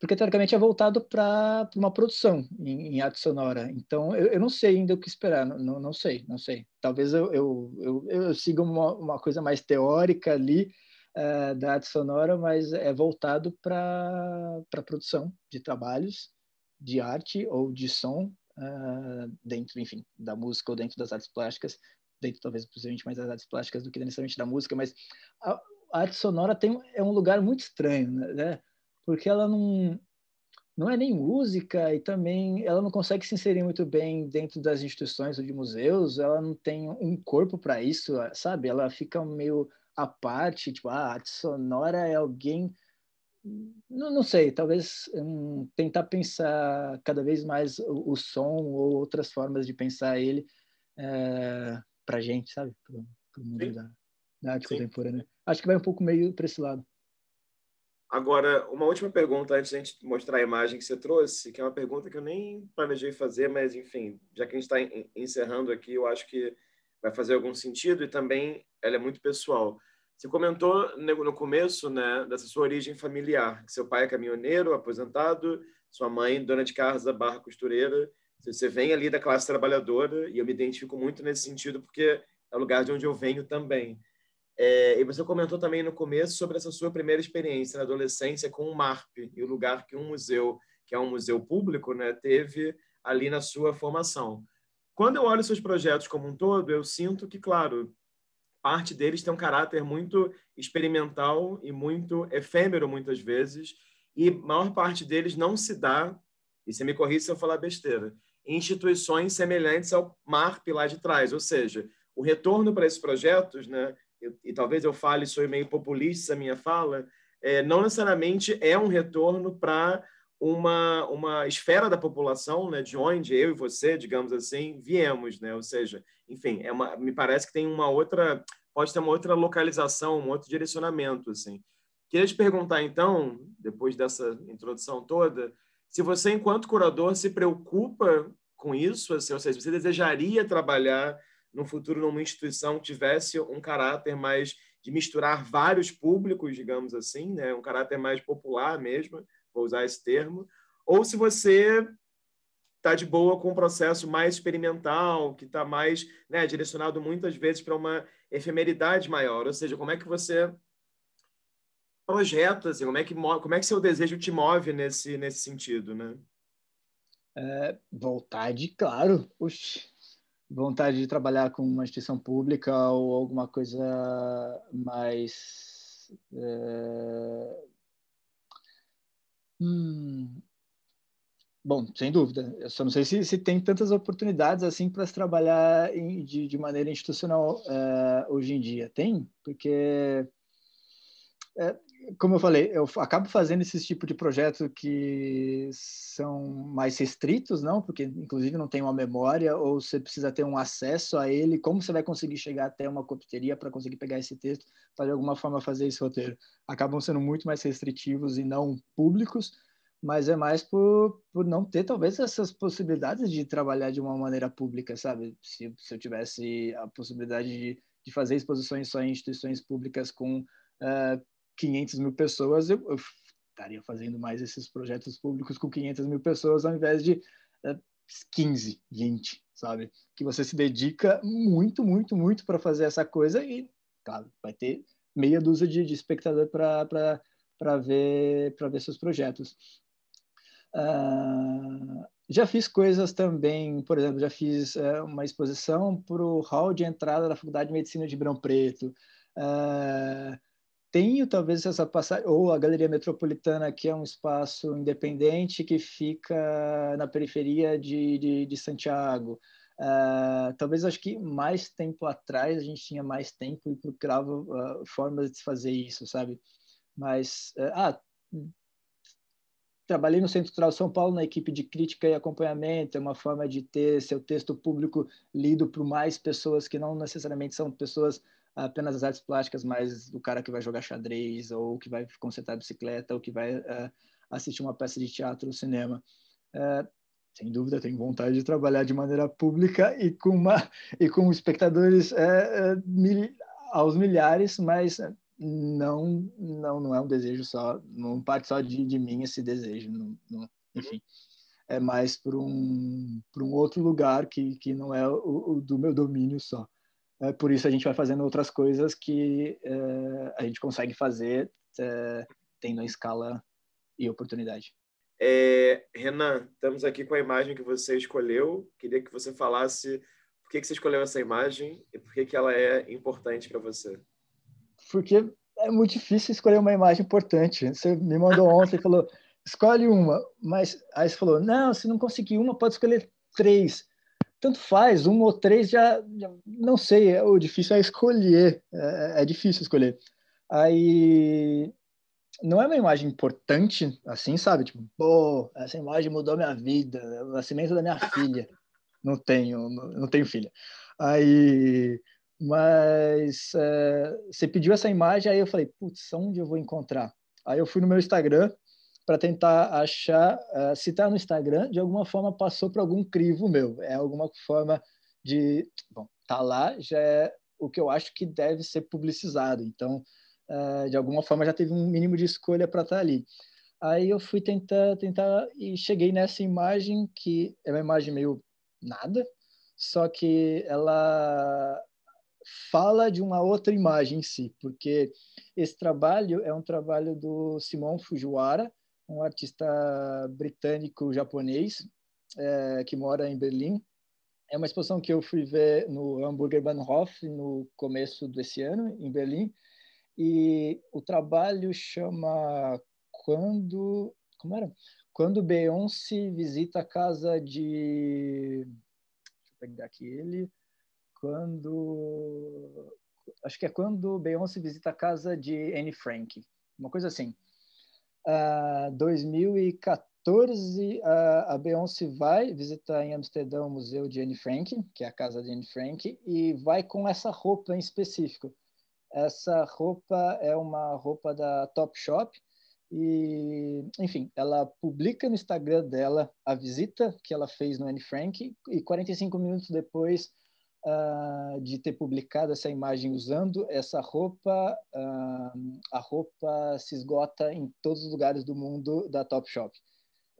porque teoricamente é voltado para uma produção em, em, arte sonora. Então, eu, eu, não sei ainda o que esperar, não, não, não sei, não sei. Talvez eu, eu, eu, eu siga uma, uma, coisa mais teórica ali uh, da arte sonora, mas é voltado para a produção de trabalhos de arte ou de som uh, dentro, enfim, da música ou dentro das artes plásticas, dentro talvez possivelmente mais das artes plásticas do que necessariamente da música, mas a, a arte sonora tem, é um lugar muito estranho, né? porque ela não não é nem música e também ela não consegue se inserir muito bem dentro das instituições ou de museus, ela não tem um corpo para isso, sabe? Ela fica meio à parte, tipo, ah, a arte sonora é alguém não, não sei, talvez um, tentar pensar cada vez mais o, o, som ou outras formas de pensar ele é, eh, para gente, sabe? Para o mundo da, da arte Sim. contemporânea. Acho que vai um pouco meio para esse lado. Agora, uma última pergunta antes da gente mostrar a imagem que você trouxe, que é uma pergunta que eu nem planejei fazer, mas enfim, já que a gente está encerrando aqui, eu acho que vai fazer algum sentido e também ela é muito pessoal. Você comentou no começo né, dessa sua origem familiar, que seu pai é caminhoneiro, aposentado, sua mãe dona de casa, barra costureira. Você vem ali da classe trabalhadora e eu me identifico muito nesse sentido porque é o lugar de onde eu venho também. É, e você comentou também no começo sobre essa sua primeira experiência na adolescência com o MARP e o lugar que um museu, que é um museu público, né, teve ali na sua formação. Quando eu olho seus projetos como um todo, eu sinto que, claro, parte deles tem um caráter muito experimental e muito efêmero, muitas vezes, e maior parte deles não se dá, e você me corrija se eu falar besteira, em instituições semelhantes ao MARP lá de trás, ou seja, o retorno para esses projetos, né, eu, e talvez eu fale, sou meio populista a minha fala, é, não necessariamente é um retorno para uma, uma esfera da população, né, de onde eu e você, digamos assim, viemos, né? Ou seja, enfim, é uma, me parece que tem uma outra, pode ter uma outra localização, um outro direcionamento, assim. Queria te perguntar então, depois dessa introdução toda, se você, enquanto curador, se preocupa com isso, assim, ou seja, você desejaria trabalhar no futuro numa instituição que tivesse um caráter mais de misturar vários públicos, digamos assim, né? um caráter mais popular mesmo, vou usar esse termo, ou se você está de boa com um processo mais experimental, que está mais né, direcionado muitas vezes para uma efemeridade maior, ou seja, como é que você projeta, assim, como é que como é que seu desejo te move nesse nesse sentido, né? É, vontade, claro. Oxi vontade de trabalhar com uma instituição pública ou alguma coisa mais eh, hum... bom sem dúvida eu só não sei se, se tem tantas oportunidades assim para se trabalhar em, de, de, maneira institucional eh, hoje em dia tem porque eh, como eu falei, eu acabo fazendo esse tipo de projeto que são mais restritos, não? Porque, inclusive, não tem uma memória ou você precisa ter um acesso a ele. Como você vai conseguir chegar até uma copteria para conseguir pegar esse texto, para de alguma forma fazer esse roteiro? Acabam sendo muito mais restritivos e não públicos, mas é mais por, por não ter, talvez, essas possibilidades de trabalhar de uma maneira pública, sabe? Se, se eu tivesse a possibilidade de, de fazer exposições só em instituições públicas com Uh, 500 mil pessoas, eu, eu estaria fazendo mais esses projetos públicos com 500 mil pessoas ao invés de é, 15, 20, sabe? Que você se dedica muito, muito, muito para fazer essa coisa e, claro, vai ter meia dúzia de, de espectador para ver, para ver seus projetos. Uh, já fiz coisas também, por exemplo, já fiz uh, uma exposição para o hall de entrada da Faculdade de Medicina de Brão Preto. Uh, tenho talvez essa passagem, ou a Galeria Metropolitana, que é um espaço independente que fica na periferia de, de, de Santiago. Uh, talvez acho que mais tempo atrás a gente tinha mais tempo e procurava uh, formas de fazer isso, sabe? Mas, uh, ah, trabalhei no Centro Cultural São Paulo na equipe de crítica e acompanhamento, é uma forma de ter seu texto público lido por mais pessoas que não necessariamente são pessoas apenas as artes plásticas, mas o cara que vai jogar xadrez, ou que vai consertar bicicleta, ou que vai uh, assistir uma peça de teatro ou cinema. Uh, sem dúvida, tenho vontade de trabalhar de maneira pública e com, uma, e com espectadores uh, mil, aos milhares, mas não, não, não é um desejo só, não parte só de, de mim esse desejo, não, não, enfim é mais para um, um outro lugar que, que não é o, o do meu domínio só. É, por isso a gente vai fazendo outras coisas que é, a gente consegue fazer é, tendo a escala e oportunidade. É, Renan, estamos aqui com a imagem que você escolheu. Queria que você falasse por que, que você escolheu essa imagem e por que, que ela é importante para você. Porque é muito difícil escolher uma imagem importante. Você me mandou ontem e falou, escolhe uma. Mas aí você falou, não, se não conseguir uma, pode escolher três tanto faz, um ou três já, já não sei, é, o difícil é escolher, é, é, difícil escolher. Aí não é uma imagem importante, assim, sabe? Tipo, pô, essa imagem mudou minha vida, o nascimento da minha filha. Não tenho, não, não tenho filha. Aí, mas é, você pediu essa imagem, aí eu falei, putz, onde eu vou encontrar? Aí eu fui no meu Instagram, para tentar achar uh, se está no Instagram, de alguma forma passou por algum crivo meu. É alguma forma de. Bom, tá lá, já é o que eu acho que deve ser publicizado. Então, uh, de alguma forma, já teve um mínimo de escolha para estar tá ali. Aí eu fui tentar, tentar e cheguei nessa imagem que é uma imagem meio nada, só que ela fala de uma outra imagem em si, porque esse trabalho é um trabalho do Simon Fujiwara, um artista britânico-japonês é, que mora em Berlim. É uma exposição que eu fui ver no Hamburger Bahnhof no começo desse ano, em Berlim. E o trabalho chama Quando. Como era? Quando Beyoncé visita a casa de. Deixa eu pegar aqui ele. Quando. Acho que é quando Beyoncé visita a casa de Anne Frank. Uma coisa assim. 2014, uh, a Beyoncé vai visitar em Amsterdã o Museu de Anne Frank, que é a casa de Anne Frank, e vai com essa roupa em específico. Essa roupa é uma roupa da Topshop, e, enfim, ela publica no Instagram dela a visita que ela fez no Anne Frank e 45 minutos depois uh, de ter publicado essa imagem usando essa roupa. Uh, a roupa se esgota em todos os lugares do mundo da Topshop.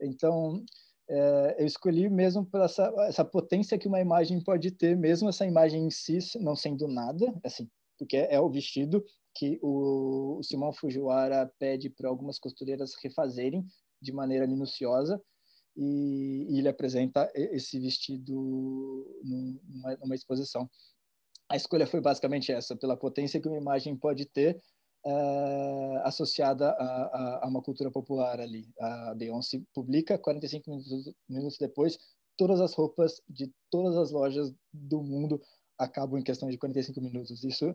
Então, uh, eu escolhi mesmo para essa, essa potência que uma imagem pode ter, mesmo essa imagem em si não sendo nada, assim, porque é o vestido que o, o Simão Fujiwara pede para algumas costureiras refazerem de maneira minuciosa e, e ele apresenta esse vestido numa, numa, exposição. A escolha foi basicamente essa, pela potência que uma imagem pode ter eh, associada a, a, a, uma cultura popular ali. A Beyoncé publica 45 minutos, minutos depois todas as roupas de todas as lojas do mundo acabam em questão de 45 minutos. Isso,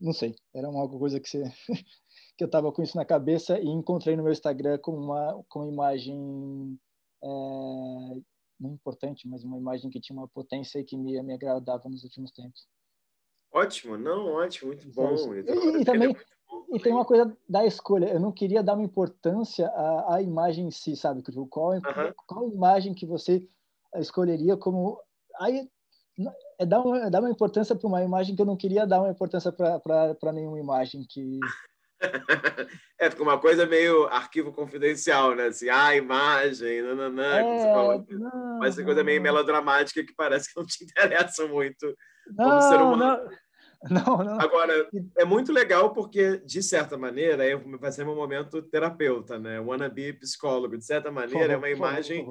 não sei, era uma coisa que, você, que eu estava com isso na cabeça e encontrei no meu Instagram com uma, com uma imagem é, não importante, mas uma imagem que tinha uma potência e que me, me agradava nos últimos tempos. Ótimo, não, ótimo, muito então, assim, bom. E, e também, e tem uma coisa da escolha, eu não queria dar uma importância à, à imagem em si, sabe? Tipo, qual, qual imagem que você escolheria como... Aí, é dar uma, é dar uma importância para uma imagem que eu não queria dar uma importância para nenhuma imagem que É, fica uma coisa meio arquivo confidencial, né? Assim, ah, imagem, nananã, é, como você falou. Não, Mas essa coisa meio melodramática que parece que não te interessa muito não, como ser humano. Não, não. Agora, é muito legal porque, de certa maneira, é, vai ser meu momento terapeuta, né? be psicólogo. De certa maneira, é uma imagem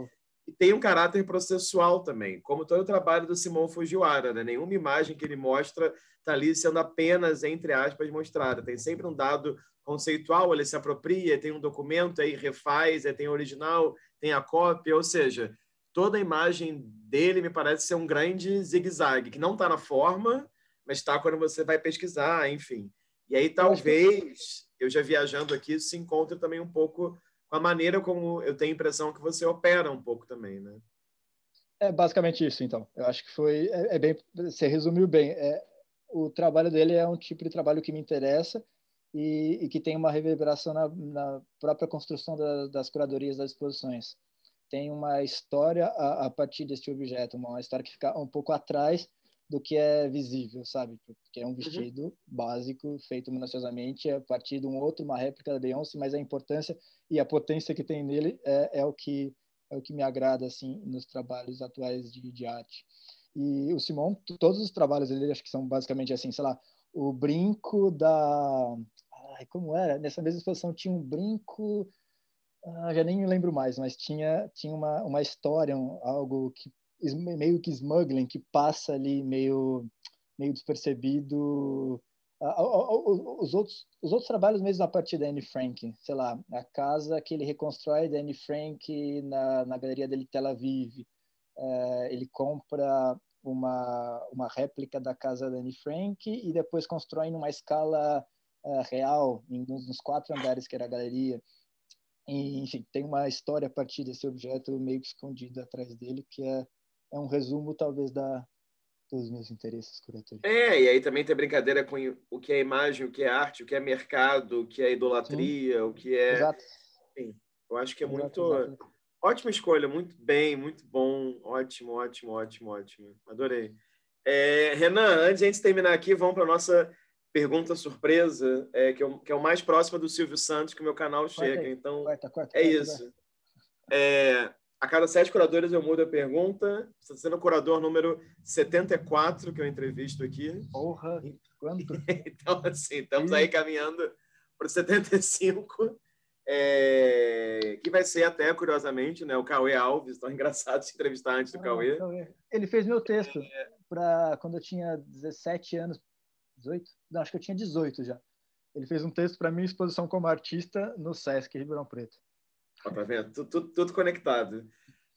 e tem um caráter processual também, como todo o trabalho do Simão Fujiwara. Né? Nenhuma imagem que ele mostra está ali sendo apenas, entre aspas, mostrada. Tem sempre um dado conceitual, ele se apropria, tem um documento, aí refaz, aí tem o original, tem a cópia, ou seja, toda a imagem dele me parece ser um grande zigue-zague, que não está na forma, mas está quando você vai pesquisar, enfim. E aí talvez, eu já viajando aqui, se encontre também um pouco com a maneira como eu tenho a impressão que você opera um pouco também, né? É basicamente isso, então. Eu acho que foi é, é bem, você resumiu bem. É, o trabalho dele é um tipo de trabalho que me interessa e, e que tem uma reverberação na, na própria construção da, das curadorias das exposições. Tem uma história a, a partir deste objeto, uma história que fica um pouco atrás do que é visível, sabe? Porque é um uhum. vestido uhum. básico, feito minuciosamente, a partir de um outro, uma réplica da Beyoncé, mas a importância e a potência que tem nele é, é o, que, é o que me agrada, assim, nos trabalhos atuais de, de arte. E o Simon, todos os trabalhos dele, acho que são basicamente assim, sei lá, o brinco da... Ai, como era? Nessa mesma exposição tinha um brinco... Ah, já nem me lembro mais, mas tinha, tinha uma, uma história, um, algo que meio que smuggling, que passa ali meio, meio despercebido. Os outros, os outros trabalhos mesmo a partir da Anne Frank, sei lá, a casa que ele reconstrói da Anne Frank na, na galeria dele Tel Aviv. É, ele compra uma, uma réplica da casa da Anne Frank e depois constrói numa escala é, real, em, nos quatro andares que era a galeria. E, enfim, tem uma história a partir desse objeto meio que escondido atrás dele, que é é um resumo, talvez, da, dos meus interesses curatoriais. É, e aí também tem brincadeira com o que é imagem, o que é arte, o que é mercado, o que é idolatria, Sim. o que é. Exato. Sim, eu acho que é exato, muito. Exato. Ótima escolha, muito bem, muito bom, ótimo, ótimo, ótimo, ótimo. Adorei. É, Renan, antes de a gente terminar aqui, vamos para a nossa pergunta surpresa, é, que, é que, é o mais próximo do Silvio Santos que o meu canal chega. Quarta, então, é isso. É, a cada sete curadores eu mudo a pergunta. Estou tá sendo o curador número 74 que eu entrevisto aqui. Porra, quanto? então, assim, estamos aí caminhando para o 75, é... que vai ser até, curiosamente, né, o Cauê Alves. Tão engraçado se entrevistar antes do ah, Cauê. Cauê. Ele fez meu texto é... para quando eu tinha 17 anos, 18? Não, acho que eu tinha 18 já. Ele fez um texto para minha exposição como artista no Sesc Ribeirão Preto. Ó, tá vendo? Tudo, tudo, tudo, conectado.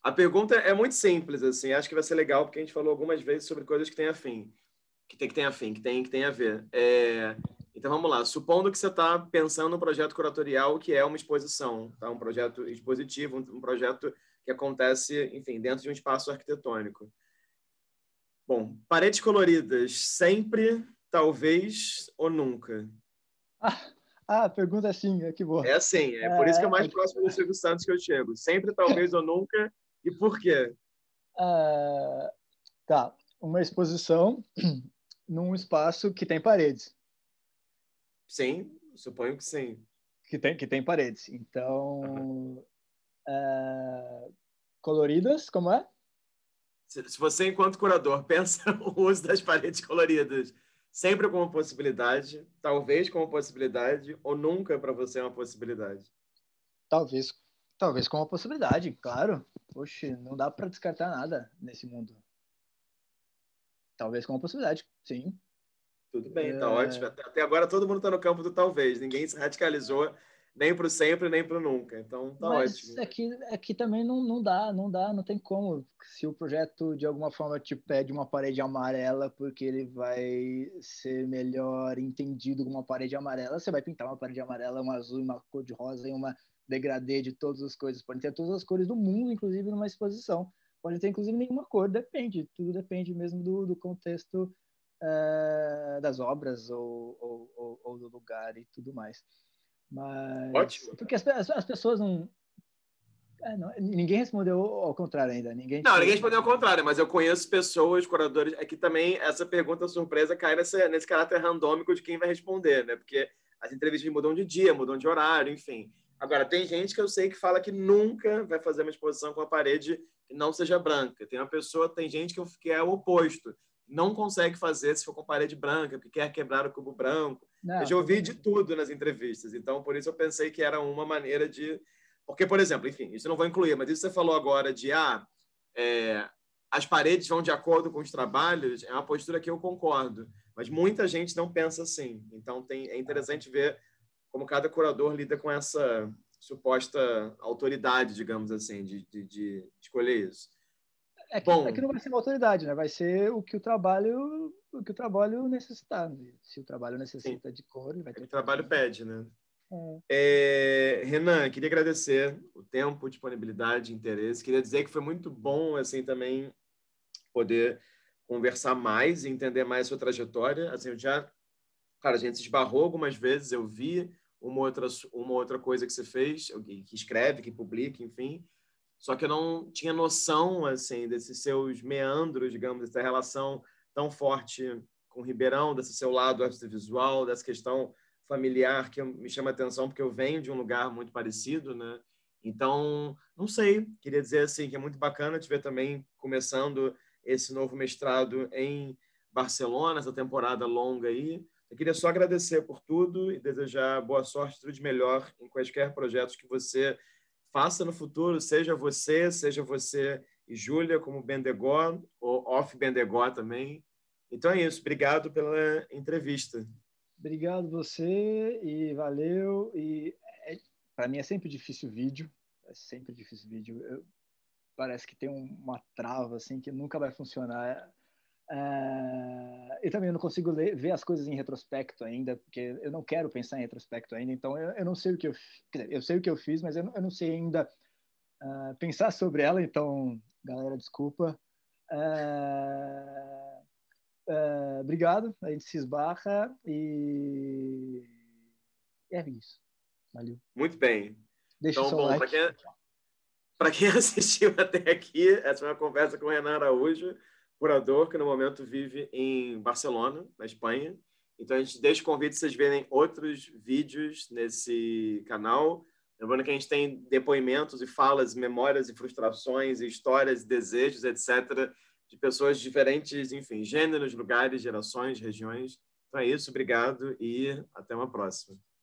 A pergunta é muito simples, assim. Acho que vai ser legal, porque a gente falou algumas vezes sobre coisas que têm a fim. Que tem, que tem a fim, que tem, que tem a ver. É... Então vamos lá. Supondo que você está pensando no projeto curatorial, que é uma exposição, tá? um projeto expositivo, um, um projeto que acontece, enfim, dentro de um espaço arquitetônico. Bom, paredes coloridas, sempre, talvez ou nunca? Ah. Ah, pergunta assim, é que boa. É assim, é, é por isso que é mais é. próximo do Silvio Santos que eu chego. Sempre, talvez ou nunca, e por quê? Uh, tá, uma exposição num espaço que tem paredes. Sim, suponho que sim. Que tem, que tem paredes. Então, uh, coloridas, como é? Se, se, você, enquanto curador, pensa o uso das paredes coloridas sempre como possibilidade, talvez como possibilidade, ou nunca para você é uma possibilidade? Talvez, talvez como uma possibilidade, claro. Poxa, não dá para descartar nada nesse mundo. Talvez como uma possibilidade, sim. Tudo bem, tá é... ótimo. Até, agora todo mundo está no campo do talvez, ninguém se radicalizou nem para o sempre, nem para o nunca. Então tá Mas ótimo. Aqui, que também não, não dá, não dá, não tem como. Se o projeto de alguma forma te pede uma parede amarela, porque ele vai ser melhor entendido com uma parede amarela, você vai pintar uma parede amarela, um azul, uma cor de rosa e uma degradê de todas as coisas. Pode ter todas as cores do mundo, inclusive numa exposição. Pode ter inclusive nenhuma cor, depende. Tudo depende mesmo do, do contexto uh, das obras ou, ou, ou, ou do lugar e tudo mais. Mas, Ótimo. Porque as, as, as pessoas não, é, não, Ninguém respondeu ao contrário ainda. Ninguém não, ninguém respondeu ao contrário, mas eu conheço pessoas, curadores. É que também essa pergunta surpresa cai nesse, nesse caráter randômico de quem vai responder, né? Porque as entrevistas mudam de dia, mudam de horário, enfim. Agora, tem gente que eu sei que fala que nunca vai fazer uma exposição com a parede que não seja branca. Tem uma pessoa, tem gente que, que é o oposto não consegue fazer se for com parede branca, porque quer quebrar o cubo branco. Não. Eu já ouvi de tudo nas entrevistas, então por isso eu pensei que era uma maneira de. Porque, por exemplo, enfim, isso não vou incluir, mas isso você falou agora de ah, é, as paredes vão de acordo com os trabalhos, é uma postura que eu concordo, mas muita gente não pensa assim. Então tem, é interessante ver como cada curador lida com essa suposta autoridade, digamos assim, de, de, de escolher isso. É que, Bom, é que não vai ser uma autoridade, né? Vai ser o que o trabalho, o que o trabalho necessitar. Se o trabalho necessita sim. de cor, ele vai é ter. É o trabalho pede, né? É. É, Renan, queria agradecer o tempo, disponibilidade, interesse. Queria dizer que foi muito bom, assim, também poder conversar mais e entender mais a sua trajetória. Assim, eu já, cara, a gente se esbarrou algumas vezes, eu vi uma outra, uma outra coisa que você fez, que escreve, que publica, enfim. Só que eu não tinha noção assim desses seus meandros, digamos, dessa relação tão forte com o Ribeirão, desse seu lado audiovisual, dessa questão familiar que me chama atenção porque eu venho de um lugar muito parecido, né? Então, não sei, queria dizer assim que é muito bacana te ver também começando esse novo mestrado em Barcelona, essa temporada longa aí. Eu queria só agradecer por tudo e desejar boa sorte, tudo de melhor em quaisquer projetos que você faça no futuro, seja você, seja você e Júlia, como Bendegó, ou off Bendegó também. Então é isso, obrigado pela entrevista. Obrigado você e valeu. E é, para mim é sempre difícil vídeo, é sempre difícil vídeo. Eu, parece que tem uma trava assim que nunca vai funcionar. Uh, eu também não consigo ler, ver as coisas em retrospecto ainda, porque eu não quero pensar em retrospecto ainda, então eu, eu não sei o que eu dizer, eu sei o que eu fiz, mas eu, eu não sei ainda uh, pensar sobre ela, então, galera, desculpa. Uh, obrigado, a gente se esbarra e é isso. Valeu. Muito bem. Deixa então, bom, like. para quem, quem assistiu até aqui, essa é uma conversa com o Renan Araújo curador que no momento vive em Barcelona, na Espanha. Então a gente deixa o convite para vocês verem outros vídeos nesse canal. Lembrando que a gente tem depoimentos e falas, memórias e frustrações, e histórias, e desejos, etc., de pessoas diferentes, enfim, gêneros, lugares, gerações, regiões. Então é isso, obrigado e até uma próxima.